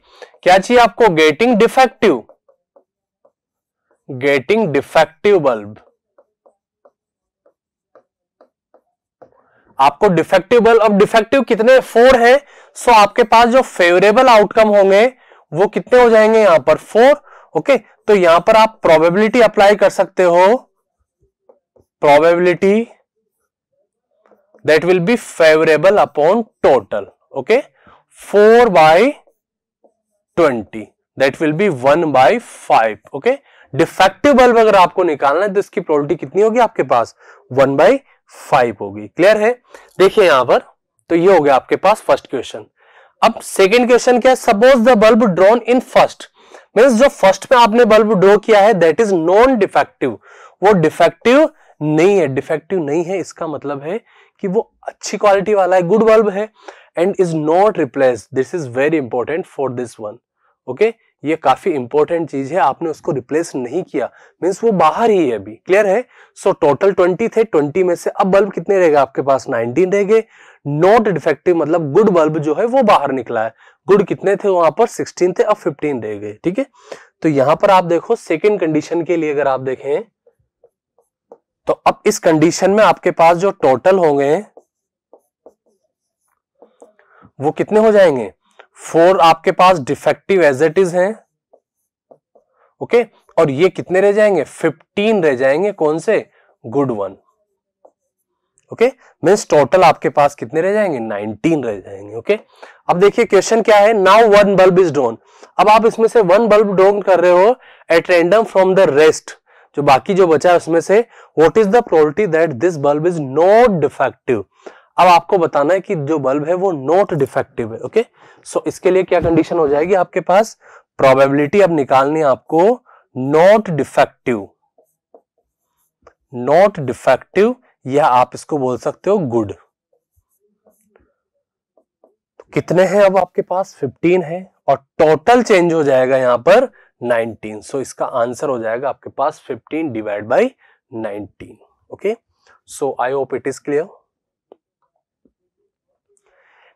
क्या चाहिए आपको getting defective getting defective bulb आपको डिफेक्टिव बल्ब अब डिफेक्टिव कितने फोर हैं सो आपके पास जो फेवरेबल आउटकम होंगे वो कितने हो जाएंगे यहां पर फोर ओके okay? तो यहां पर आप प्रोबेबिलिटी अप्लाई कर सकते हो probability that will be favorable upon total okay 4 by 20 that will be 1 by 5 okay defective bulb अगर आपको निकालना है तो इसकी प्रोबेबिलिटी कितनी होगी आपके पास वन बाई फाइव होगी क्लियर है देखिए यहां पर तो ये हो गया आपके पास फर्स्ट क्वेश्चन अब सेकेंड क्वेश्चन क्या है suppose the bulb drawn in first means जो फर्स्ट में आपने बल्ब ड्रॉ किया है दैट इज नॉन डिफेक्टिव वो डिफेक्टिव नहीं है डिफेक्टिव नहीं है इसका मतलब है कि वो अच्छी क्वालिटी वाला है गुड बल्ब है and is not replace this is very important for this one okay ये काफी इंपॉर्टेंट चीज है आपने उसको रिप्लेस नहीं किया मीन्स वो बाहर ही है अभी क्लियर है सो टोटल ट्वेंटी थे ट्वेंटी में से अब बल्ब कितने रहेगा आपके पास नाइनटीन रह गए नॉट डिफेक्टिव मतलब गुड बल्ब जो है वो बाहर निकला है गुड कितने थे वहां पर सिक्सटीन थे अब फिफ्टीन रह गए ठीक है तो यहां पर आप देखो सेकेंड कंडीशन के लिए अगर आप देखें तो अब इस कंडीशन में आपके पास जो टोटल होंगे वो कितने हो जाएंगे फोर आपके पास डिफेक्टिव एज इट इज है ओके और ये कितने रह जाएंगे फिफ्टीन रह जाएंगे कौन से good one okay means total आपके पास कितने रह जाएंगे नाइनटीन रह जाएंगे ओके okay? अब देखिए क्वेश्चन क्या है now one bulb is drawn अब आप इसमें से वन बल्ब डोन कर रहे हो at random from the rest जो बाकी जो बचा है उसमें से what is the probability that this bulb is not defective अब आपको बताना है कि जो बल्ब है वो नॉट डिफेक्टिव है ओके सो so, इसके लिए क्या कंडीशन हो जाएगी आपके पास प्रोबेबिलिटी अब निकालनी है आपको नॉट डिफेक्टिव नॉट डिफेक्टिव या आप इसको बोल सकते हो गुड तो कितने हैं अब आपके पास 15 है और टोटल चेंज हो जाएगा यहां पर नाइनटीन सो इसका आंसर हो जाएगा आपके पास fifteen divide by nineteen okay so I hope it is clear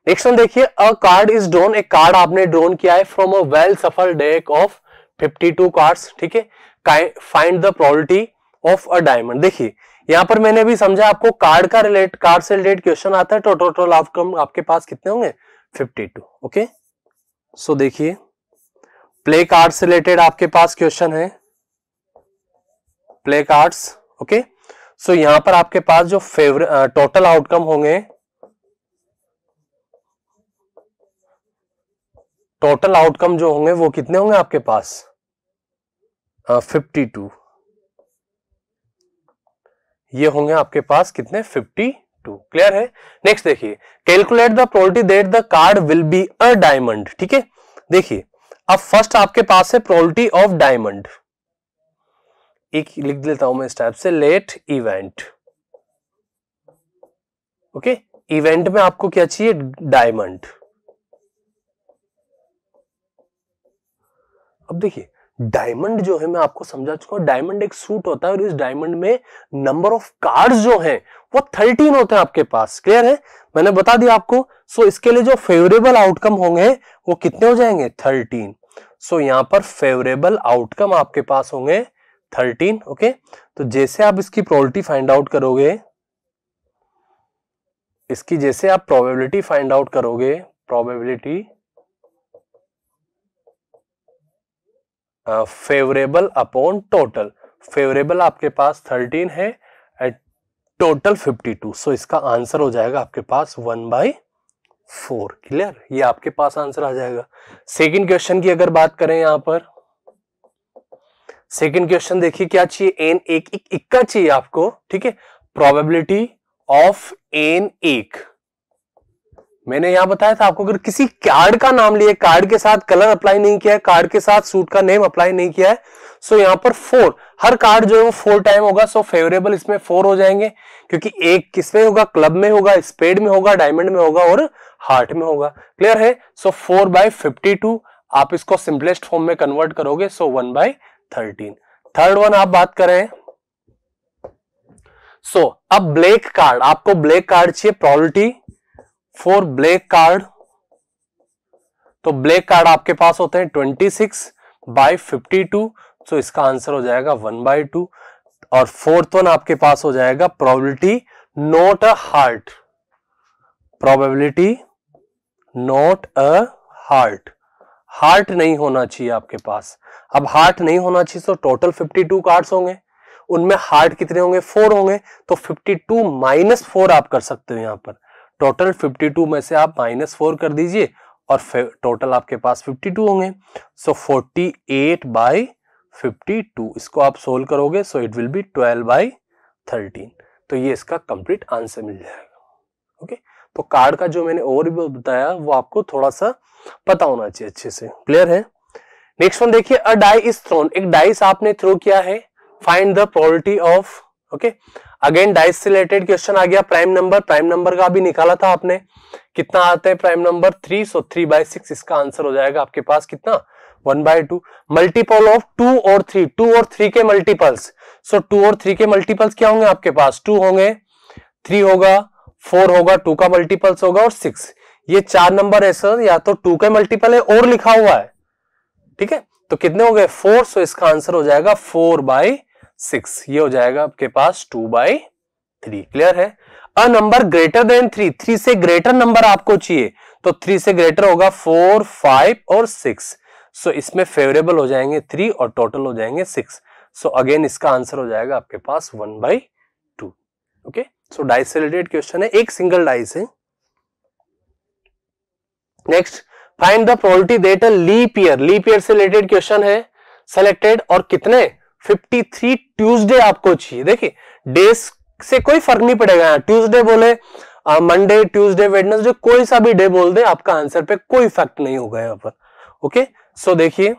next one देखिए अ कार्ड इज ड्रोन एक कार्ड आपने ड्रोन किया है from a well shuffled deck of 52 cards ठीक है find the probability of a diamond देखिए यहां पर मैंने अभी समझा आपको कार्ड का रिलेट कार्ड से रिलेटेड क्वेश्चन आता है टोटल टोटल आउटकम आपके पास कितने होंगे 52 ओके सो देखिए प्ले कार्ड से रिलेटेड आपके पास क्वेश्चन है प्ले कार्ड्स ओके सो यहां पर आपके पास जो फेवर टोटल आउटकम होंगे टोटल आउटकम जो होंगे वो कितने होंगे आपके पास फिफ्टी टू ये होंगे आपके पास कितने फिफ्टी टू क्लियर है नेक्स्ट देखिए calculate the probability that the card will be a diamond ठीक है देखिए अब फर्स्ट आपके पास है प्रोलिटी ऑफ डायमंड एक लिख देता हूं मैं इस टाइप से लेट इवेंट ओके इवेंट में आपको क्या चाहिए डायमंड अब देखिए डायमंड जो है मैं आपको समझा चुका हूं डायमंड एक सूट होता है और इस डायमंड में नंबर ऑफ कार्ड्स जो हैं वो थर्टीन होते हैं आपके पास क्लियर है मैंने बता दिया आपको सो so, इसके लिए जो फेवरेबल आउटकम होंगे वो कितने हो जाएंगे थर्टीन सो so, पर फेवरेबल आउटकम आपके पास होंगे थर्टीन ओके तो जैसे आप इसकी प्रोबेबिलिटी फाइंड आउट करोगे इसकी जैसे आप प्रोबेबिलिटी फाइंड आउट करोगे probability favourable upon total favourable आपके पास थर्टीन है and total fifty two so इसका आंसर हो जाएगा आपके पास वन बाई फोर क्लियर ये आपके पास आंसर आ जाएगा सेकंड क्वेश्चन की अगर बात करें यहां पर सेकंड क्वेश्चन देखिए क्या चाहिए एन एक इक्का चाहिए आपको ठीक है प्रोबेबिलिटी ऑफ एन एक मैंने यहां बताया था आपको अगर किसी कार्ड का नाम लिए कार्ड के साथ कलर अप्लाई नहीं किया है कार्ड के साथ सूट का नेम अप्लाई नहीं किया है सो यहां पर फोर हर कार्ड जो है वो फोर टाइम होगा सो फेवरेबल इसमें फोर हो जाएंगे क्योंकि एक किसमें होगा क्लब में होगा स्पेड में होगा डायमंड में होगा और हार्ट में होगा क्लियर है so four by fifty two आप इसको सिंपलेस्ट फॉर्म में कन्वर्ट करोगे so one by thirteen third one आप बात करें सो so, अब ब्लैक कार्ड आपको ब्लैक कार्ड चाहिए प्रॉलिटी फोर ब्लैक कार्ड तो ब्लैक कार्ड आपके पास होते हैं twenty six by fifty two तो इसका आंसर हो जाएगा वन बाई टू और फोर्थ वन आपके पास हो जाएगा probability not a heart probability not a heart heart नहीं होना चाहिए आपके पास अब हार्ट नहीं होना चाहिए तो टोटल 52 कार्ड्स होंगे उनमें हार्ट कितने होंगे फोर होंगे तो 52 टू माइनस फोर आप कर सकते हो यहां पर टोटल 52 में से आप माइनस फोर कर दीजिए और टोटल आपके पास 52 होंगे सो 48 एट बाई फिफ्टी इसको आप सोल्व करोगे so it will be 12 by thirteen तो ये इसका कंप्लीट आंसर मिल जाएगा ओके तो कार्ड का जो मैंने और भी बताया वो आपको थोड़ा सा पता होना चाहिए अच्छे से क्लियर है नेक्स्ट वन देखिए अ डाई इज थ्रोन एक डाइस आपने थ्रो किया है find the probability of okay again dice से रिलेटेड क्वेश्चन आ गया प्राइम नंबर प्राइम नंबर का अभी निकाला था आपने कितना आता है prime number three so three by six इसका आंसर हो जाएगा आपके पास कितना one by two multiple of two और थ्री टू और थ्री के मल्टीपल्स सो टू और थ्री के मल्टीपल्स क्या होंगे आपके पास टू होंगे थ्री होगा फोर होगा टू का मल्टीपल्स होगा और सिक्स ये चार नंबर है सर या तो टू के मल्टीपल है और लिखा हुआ है ठीक है तो कितने हो गए फोर सो इसका आंसर हो जाएगा फोर बाई सिक्स ये हो जाएगा आपके पास टू बाई थ्री क्लियर है a number greater than three three से ग्रेटर नंबर आपको चाहिए तो थ्री से ग्रेटर होगा फोर फाइव और सिक्स सो इसमें फेवरेबल हो जाएंगे थ्री और टोटल हो जाएंगे सिक्स सो अगेन इसका आंसर हो जाएगा आपके पास one by two okay so dice से रिलेटेड क्वेश्चन है एक सिंगल डाइस है next find the probability that a leap year leap year से रिलेटेड क्वेश्चन है सेलेक्टेड और कितने 53 ट्यूसडे आपको चाहिए देखिए डेज से कोई फर्क नहीं पड़ेगा यहाँ ट्यूसडे बोले मंडे ट्यूसडे वेडनेसडे कोई सा भी डे बोल दे आपका आंसर पे कोई इफेक्ट नहीं होगा यहाँ पर ओके सो देखिए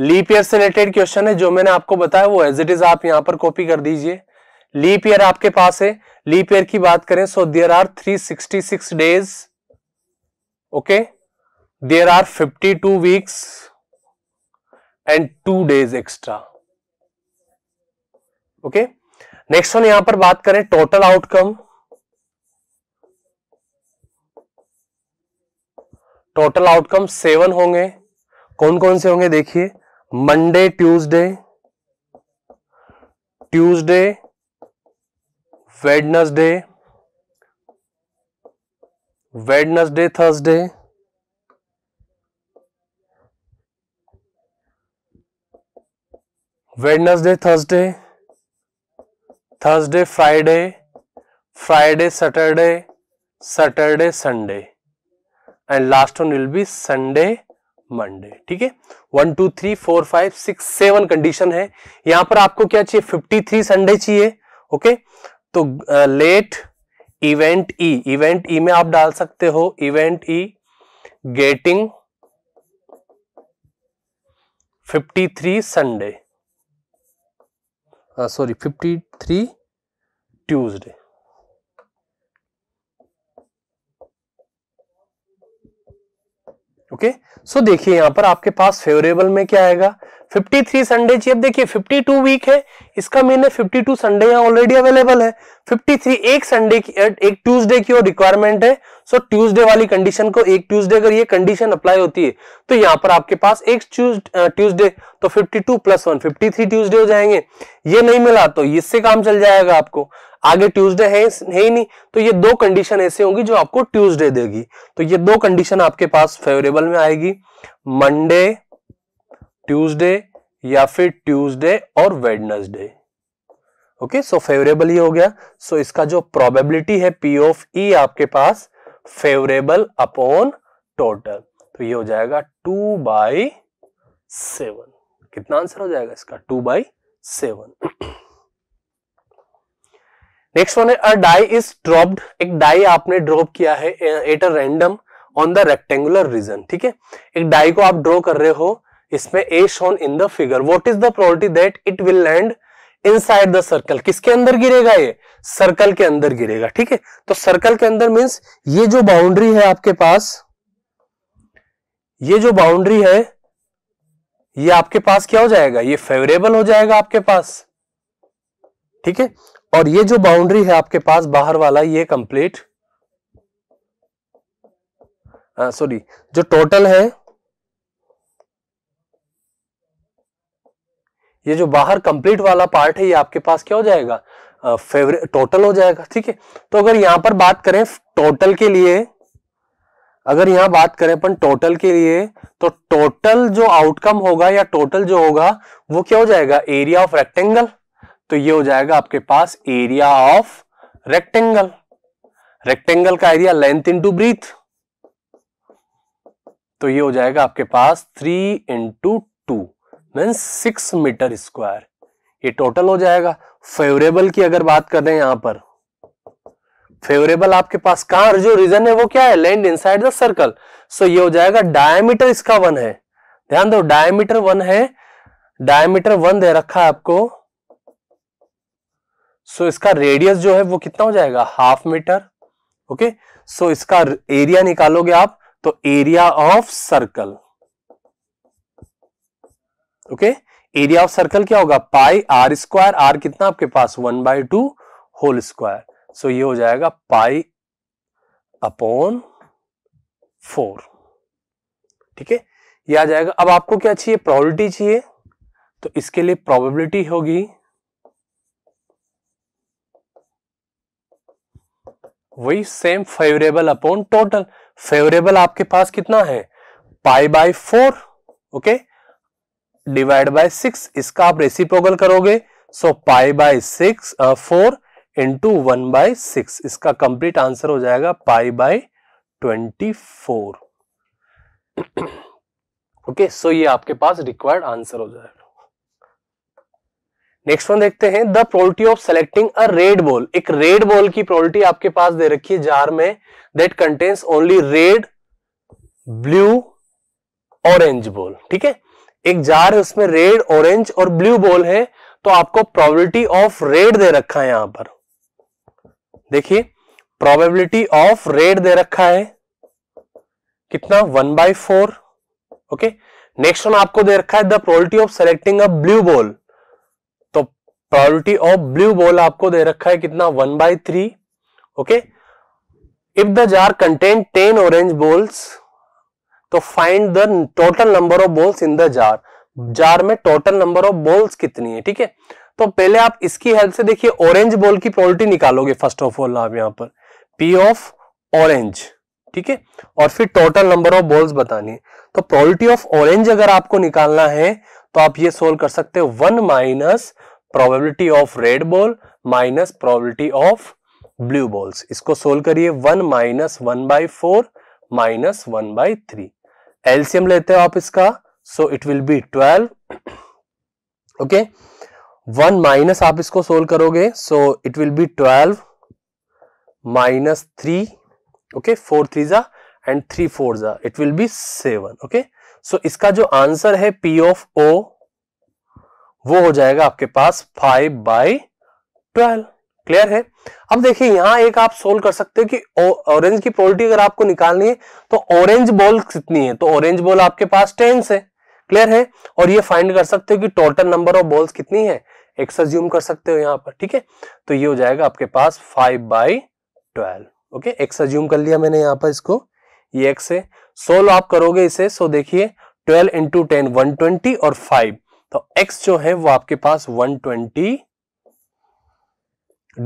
लीप ईयर से रिलेटेड क्वेश्चन है जो मैंने आपको बताया वो एज इट इज आप यहां पर कॉपी कर दीजिए लीप ईयर आपके पास है लीप ईयर की बात करें so there are 366 days okay there are 52 weeks and two days extra okay next one यहां पर बात करें total outcome total outcome seven होंगे कौन कौन से होंगे देखिए Monday Tuesday Tuesday Wednesday Wednesday Thursday Wednesday Thursday Thursday Friday Friday Saturday Saturday Sunday and last one will be Sunday Monday ठीक है one two three four five six seven condition है यहां पर आपको क्या चाहिए फिफ्टी थ्री संडे चाहिए ओके तो let event E event E में आप डाल सकते हो event E getting fifty three Sunday uh, sorry 53 Tuesday okay so देखिए यहां पर आपके पास फेवरेबल में क्या आएगा 53 थ्री संडे अब देखिए 52 वीक है इसका मीन है 52 संडे यहाँ ऑलरेडी अवेलेबल है 53 एक संडे की एक ट्यूसडे की और रिक्वायरमेंट है सो ट्यूसडे वाली कंडीशन को एक ट्यूसडे अगर ये कंडीशन अप्लाई होती है तो यहाँ पर आपके पास एक ट्यूसडे तो 52 two plus one fifty Tuesday हो जाएंगे ये नहीं मिला तो इससे काम चल जाएगा आपको आगे ट्यूसडे है है ही नहीं तो ये दो कंडीशन ऐसे होंगी जो आपको ट्यूसडे देगी तो ये दो कंडीशन आपके पास फेवरेबल में आएगी मंडे ट्यूसडे या फिर ट्यूसडे और वेडनसडे ओके सो फेवरेबल ही हो गया सो so, इसका जो प्रोबेबिलिटी है पी ऑफ ई आपके पास फेवरेबल अपॉन टोटल तो ये हो जाएगा टू बाई सेवन कितना आंसर हो जाएगा इसका two by seven next one है अ डाई इज ड्रॉप्ड एक डाई आपने ड्रॉप किया है at a random on the rectangular region ठीक है एक डाई को आप ड्रॉ कर रहे हो इसमें as shown in the figure what is the probability that it will land inside the circle किसके अंदर गिरेगा ये सर्कल के अंदर गिरेगा ठीक है तो सर्कल के अंदर मींस ये जो बाउंड्री है आपके पास ये जो बाउंड्री है ये आपके पास क्या हो जाएगा ये फेवरेबल हो जाएगा आपके पास ठीक है और ये जो बाउंड्री है आपके पास बाहर वाला ये कंप्लीट सॉरी जो टोटल है ये जो बाहर कंप्लीट वाला पार्ट है ये आपके पास क्या हो जाएगा फेवरेट टोटल हो जाएगा ठीक है तो अगर यहां पर बात करें टोटल के लिए अगर यहां बात करें अपन टोटल के लिए तो टोटल जो आउटकम होगा या टोटल जो होगा वो क्या हो जाएगा एरिया ऑफ रेक्टेंगल तो ये हो जाएगा आपके पास एरिया ऑफ रेक्टेंगल रेक्टेंगल का एरिया लेंथ इंटू ब्रीथ तो ये हो जाएगा आपके पास three into two mean six metre square ये टोटल हो जाएगा फेवरेबल की अगर बात करें यहां पर फेवरेबल आपके पास कहा जो रीजन है वो क्या है land inside the circle so ये हो जाएगा डायमीटर इसका वन है ध्यान दो डायमीटर वन है डायमीटर वन दे रखा है आपको सो so, इसका रेडियस जो है वो कितना हो जाएगा हाफ मीटर ओके सो इसका एरिया निकालोगे आप तो area of circle okay area of circle क्या होगा पाई आर स्क्वायर आर कितना आपके पास one by two whole square so ये हो जाएगा पाई अपॉन फोर ठीक है ये आ जाएगा अब आपको क्या चाहिए प्रोबेबिलिटी चाहिए तो इसके लिए प्रोबेबिलिटी होगी वही same favourable upon total favourable आपके पास कितना है pi by four okay divide by six इसका आप रेसिप्रोकल करोगे so pi by six four into one by six इसका कंप्लीट आंसर हो जाएगा pi by twenty four okay so ये आपके पास रिक्वायर्ड आंसर हो जाएगा नेक्स्ट वन देखते हैं the probability of selecting a red ball एक रेड बॉल की प्रोलिटी आपके पास दे रखी है जार में that contains only red blue orange ball ठीक है एक जार है उसमें रेड ऑरेंज और ब्लू बॉल है तो आपको प्रोबेबिलिटी ऑफ रेड दे रखा है यहां पर देखिए प्रोबेबिलिटी ऑफ रेड दे रखा है कितना one by four okay next one आपको दे रखा है the probability of selecting a blue ball priority of blue ball आपको दे रखा है कितना one by three okay if the jar contain ten orange balls तो find the total number of balls in the jar jar में टोटल नंबर ऑफ बॉल्स कितनी है ठीक है तो पहले आप इसकी हेल्प से देखिए ऑरेंज बॉल की प्रायोरिटी निकालोगे फर्स्ट ऑफ ऑल आप यहां पर पी ऑफ ऑरेंज ठीक है और फिर टोटल नंबर ऑफ बॉल्स बतानी है तो प्रायोरिटी ऑफ ऑरेंज अगर आपको निकालना है तो आप ये सोल्व कर सकते हो one minus probability of red ball minus probability of blue balls इसको सोल्व करिए one minus one by four minus one by three LCM लेते हो आप इसका so it will be twelve okay one minus आप इसको सोल्व करोगे so it will be twelve minus three okay four three जा एंड थ्री फोर जा it will be seven okay so इसका जो आंसर है पी ऑफ ओ वो हो जाएगा आपके पास फाइव बाई ट्वेल्व क्लियर है अब देखिए यहाँ एक आप सोल्व कर सकते हो कि ऑरेंज की प्रोबेबिलिटी अगर आपको निकालनी है तो ऑरेंज बॉल कितनी है तो ऑरेंज बॉल आपके पास टेंस है क्लियर है और ये फाइंड कर सकते हो कि टोटल नंबर ऑफ बॉल्स कितनी है एक्सज्यूम कर सकते हो यहाँ पर ठीक है तो ये हो जाएगा आपके पास five by twelve okay assume कर लिया मैंने यहाँ पर इसको ये एक्स है सोल्व आप करोगे इसे सो देखिए twelve into ten one twenty और फाइव तो x जो है वो आपके पास 120 ट्वेंटी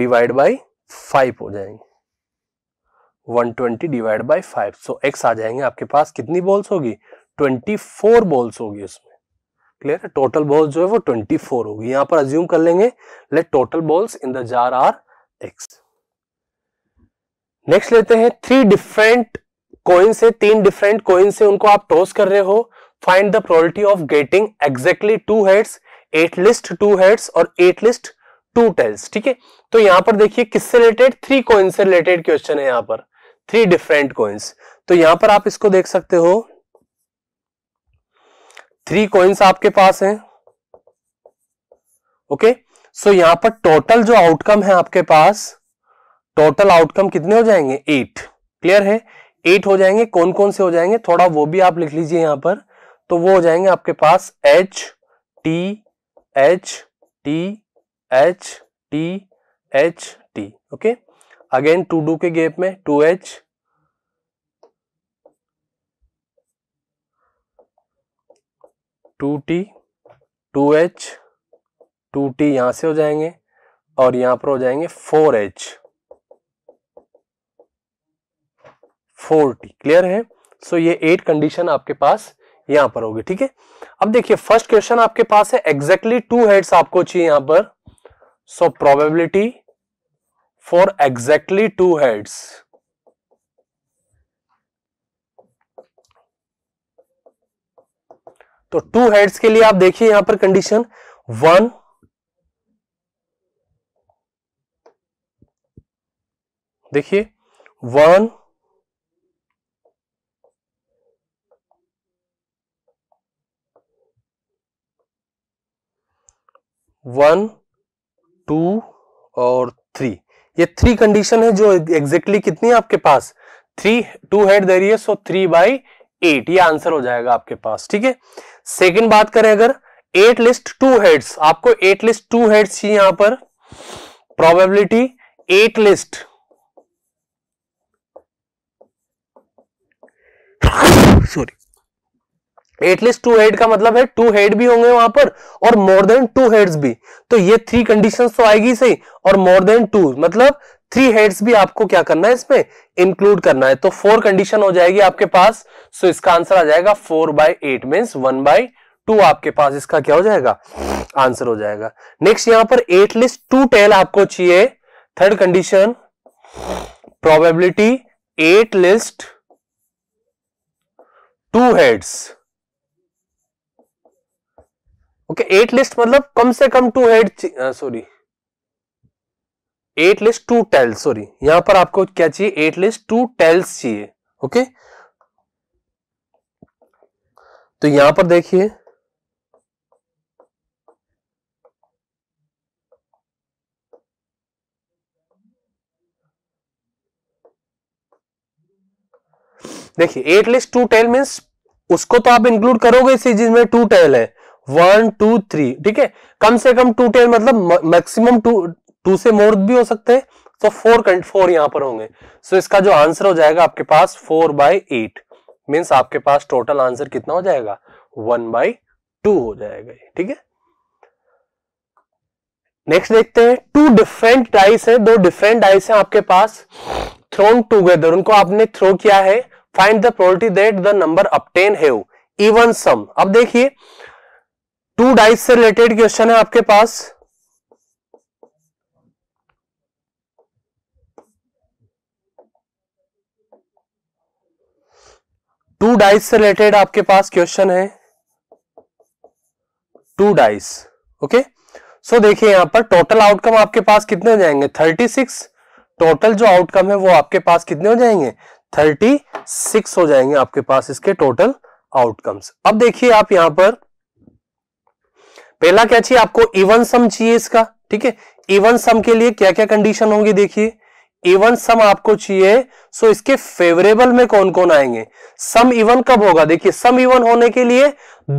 डिवाइड बाई फाइव हो जाएंगे 120 twenty divide by five so x आ जाएंगे आपके पास कितनी बॉल्स होगी 24 बॉल्स होगी उसमें क्लियर है टोटल बॉल्स जो है वो 24 होगी यहां पर अज्यूम कर लेंगे let total balls in the jar are x next लेते हैं थ्री डिफरेंट कोइन से तीन डिफरेंट कोइन से उनको आप टॉस कर रहे हो find the probability of getting exactly two heads at least two heads और एट लिस्ट टू टेल्स ठीक है तो यहां पर देखिए किससे रिलेटेड थ्री कॉइन्स से रिलेटेड क्वेश्चन है यहां पर थ्री डिफरेंट कोइंस तो यहां पर आप इसको देख सकते हो थ्री कॉइन्स आपके पास हैं ओके सो यहां पर टोटल जो आउटकम है आपके पास टोटल आउटकम कितने हो जाएंगे एट क्लियर है एट हो जाएंगे कौन कौन से हो जाएंगे थोड़ा वो भी आप लिख लीजिए यहां पर तो वो हो जाएंगे आपके पास H T H T H T H T okay again two डू के गेप में two H two T two H two T यहां से हो जाएंगे और यहां पर हो जाएंगे four H four T clear है सो so, ये एट कंडीशन आपके पास यहां पर होगी ठीक है अब देखिए फर्स्ट क्वेश्चन आपके पास है एग्जैक्टली टू हेड्स आपको चाहिए यहां पर so probability for exactly two heads तो टू हेड्स के लिए आप देखिए यहां पर कंडीशन वन देखिए वन वन टू और थ्री ये थ्री कंडीशन है जो एग्जैक्टली exactly कितनी है आपके पास थ्री टू हेड रही है सो थ्री बाई एट ये आंसर हो जाएगा आपके पास ठीक है सेकेंड बात करें अगर एट लिस्ट टू हेड्स आपको एट लिस्ट टू हेड्स चाहिए यहां पर probability at least sorry at least two head का मतलब है टू हेड भी होंगे वहां पर और मोर देन टू हेड्स भी तो ये थ्री कंडीशन तो आएगी सही और मोर देन टू मतलब थ्री हेड्स भी आपको क्या करना है इसमें इंक्लूड करना है तो फोर कंडीशन हो जाएगी आपके पास सो so इसका आंसर आ जाएगा four by eight means one by two आपके पास इसका क्या हो जाएगा आंसर हो जाएगा नेक्स्ट यहां पर एट लिस्ट टू टेल आपको चाहिए third condition probability at least two heads okay at least मतलब कम से कम two head sorry at least two tails sorry यहां पर आपको क्या चाहिए एट लिस्ट टू टेल्स चाहिए ओके तो यहां पर देखिए देखिए at least two tail means उसको तो आप इंक्लूड करोगे इसी चीज में टू टेल है वन टू थ्री ठीक है कम से कम टू टेन मतलब मैक्सिमम टू टू से मोर भी हो सकते हैं तो फोर कंट फोर यहां पर होंगे सो so, इसका जो आंसर हो जाएगा आपके पास फोर बाई एट मीन्स आपके पास टोटल आंसर कितना हो जाएगा वन बाई टू हो जाएगा ठीक है नेक्स्ट देखते हैं टू डिफरेंट डाइस है दो डिफरेंट डाइस हैं आपके पास थ्रोन टूगेदर उनको आपने थ्रो किया है find the probability that the number obtained है इवन सम अब देखिए टू डाइस से रिलेटेड क्वेश्चन है आपके पास टू डाइस से रिलेटेड आपके पास क्वेश्चन है टू डाइस ओके सो देखिए यहां पर टोटल आउटकम आपके पास कितने हो जाएंगे थर्टी सिक्स टोटल जो आउटकम है वो आपके पास कितने हो जाएंगे थर्टी सिक्स हो जाएंगे आपके पास इसके टोटल आउटकम्स अब देखिए आप यहां पर पहला क्या चाहिए आपको इवन सम चाहिए इसका ठीक है इवन सम के लिए क्या क्या कंडीशन होंगी देखिए इवन सम आपको चाहिए सो इसके फेवरेबल में कौन कौन आएंगे सम इवन कब होगा देखिए सम इवन होने के लिए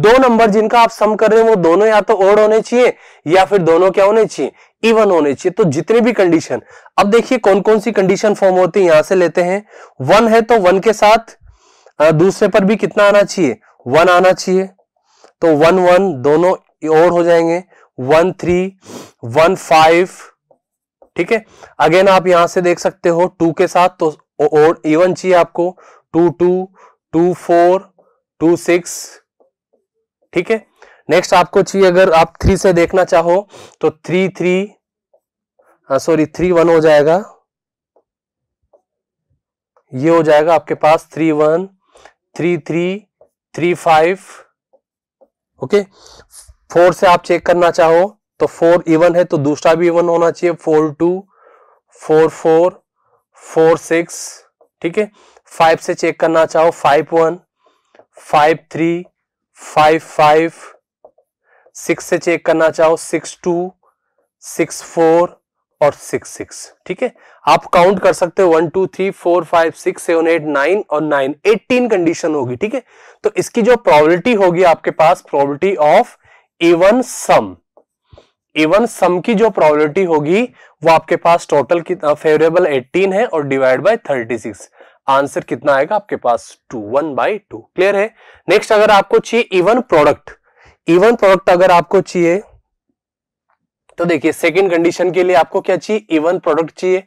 दो नंबर जिनका आप सम कर रहे हैं वो दोनों या तो ओड होने चाहिए या फिर दोनों क्या होने चाहिए इवन होने चाहिए तो जितने भी कंडीशन अब देखिए कौन कौन सी कंडीशन फॉर्म होती है यहां से लेते हैं वन है तो वन के साथ दूसरे पर भी कितना आना चाहिए वन आना चाहिए तो वन वन दोनों और हो जाएंगे वन थ्री वन फाइव ठीक है अगेन आप यहां से देख सकते हो टू के साथ तो और इवन चाहिए आपको two two two four two six ठीक है नेक्स्ट आपको चाहिए अगर आप थ्री से देखना चाहो तो थ्री थ्री सॉरी हाँ, थ्री वन हो जाएगा ये हो जाएगा आपके पास three one three three three five okay four से आप चेक करना चाहो तो फोर इवन है तो दूसरा भी इवन होना चाहिए four two four four four six ठीक है फाइव से चेक करना चाहो five one five three five five six से चेक करना चाहो सिक्स टू सिक्स फोर और सिक्स सिक्स ठीक है आप काउंट कर सकते हो one two three four five six seven eight nine और नाइन एटीन कंडीशन होगी ठीक है तो इसकी जो प्रोबेबिलिटी होगी आपके पास probability of even sum even some की जो प्रोबेबिलिटी होगी वो आपके पास टोटल फेवरेबल 18 है और डिवाइड बाय 36 आंसर कितना आएगा आपके पास two one by two clear है नेक्स्ट अगर आपको चाहिए इवन प्रोडक्ट इवन प्रोडक्ट अगर आपको चाहिए तो देखिए सेकेंड कंडीशन के लिए आपको क्या चाहिए इवन प्रोडक्ट चाहिए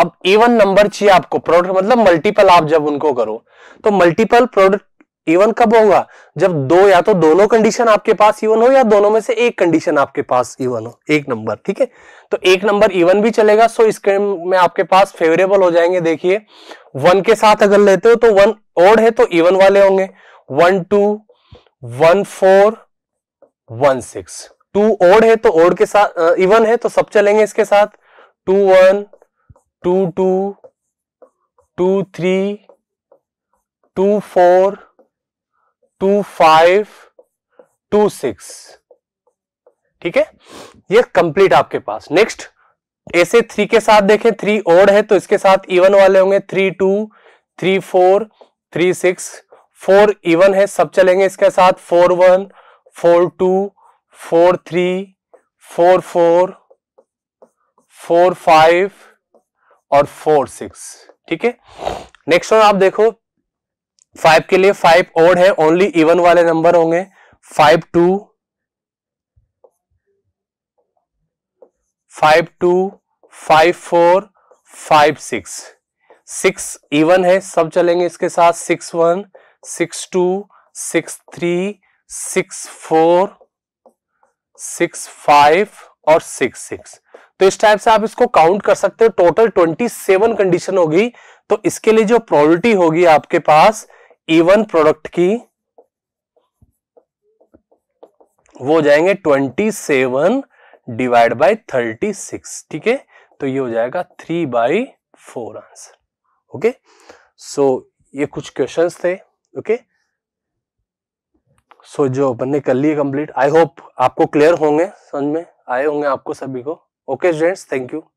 अब इवन नंबर चाहिए आपको प्रोडक्ट मतलब मल्टीपल आप जब उनको करो तो मल्टीपल प्रोडक्ट इवन कब होगा जब दो या तो दोनों कंडीशन आपके पास इवन हो या दोनों में से एक कंडीशन आपके पास इवन हो एक नंबर ठीक है तो एक नंबर इवन भी चलेगा सो इसके में आपके पास फेवरेबल हो जाएंगे देखिए वन के साथ अगर लेते हो तो वन ओड है तो इवन वाले होंगे one two one four one six two odd है तो ओड के साथ इवन है तो सब चलेंगे इसके साथ two one two two two three two four two five two six ठीक है ये कंप्लीट आपके पास नेक्स्ट ऐसे थ्री के साथ देखें थ्री ओड है तो इसके साथ इवन वाले होंगे three two three four three six four even है सब चलेंगे इसके साथ four one four two four three four four four five और फोर सिक्स ठीक है नेक्स्ट वन आप देखो फाइव के लिए फाइव ओड है ओनली इवन वाले नंबर होंगे five two five two five four five six six even है सब चलेंगे इसके साथ six one six two six three six four six five और सिक्स सिक्स तो इस टाइप से आप इसको काउंट कर सकते हो टोटल ट्वेंटी सेवन कंडीशन होगी तो इसके लिए जो प्रोबेबिलिटी होगी आपके पास इवन प्रोडक्ट की वो हो जाएंगे twenty seven divide by thirty six ठीक है तो ये हो जाएगा three by four answer okay so ये कुछ क्वेश्चन थे ओके सो so, जो अपन ने कर लिए कंप्लीट आई होप आपको क्लियर होंगे समझ में आए होंगे आपको सभी को ओके स्टूडेंट्स थैंक यू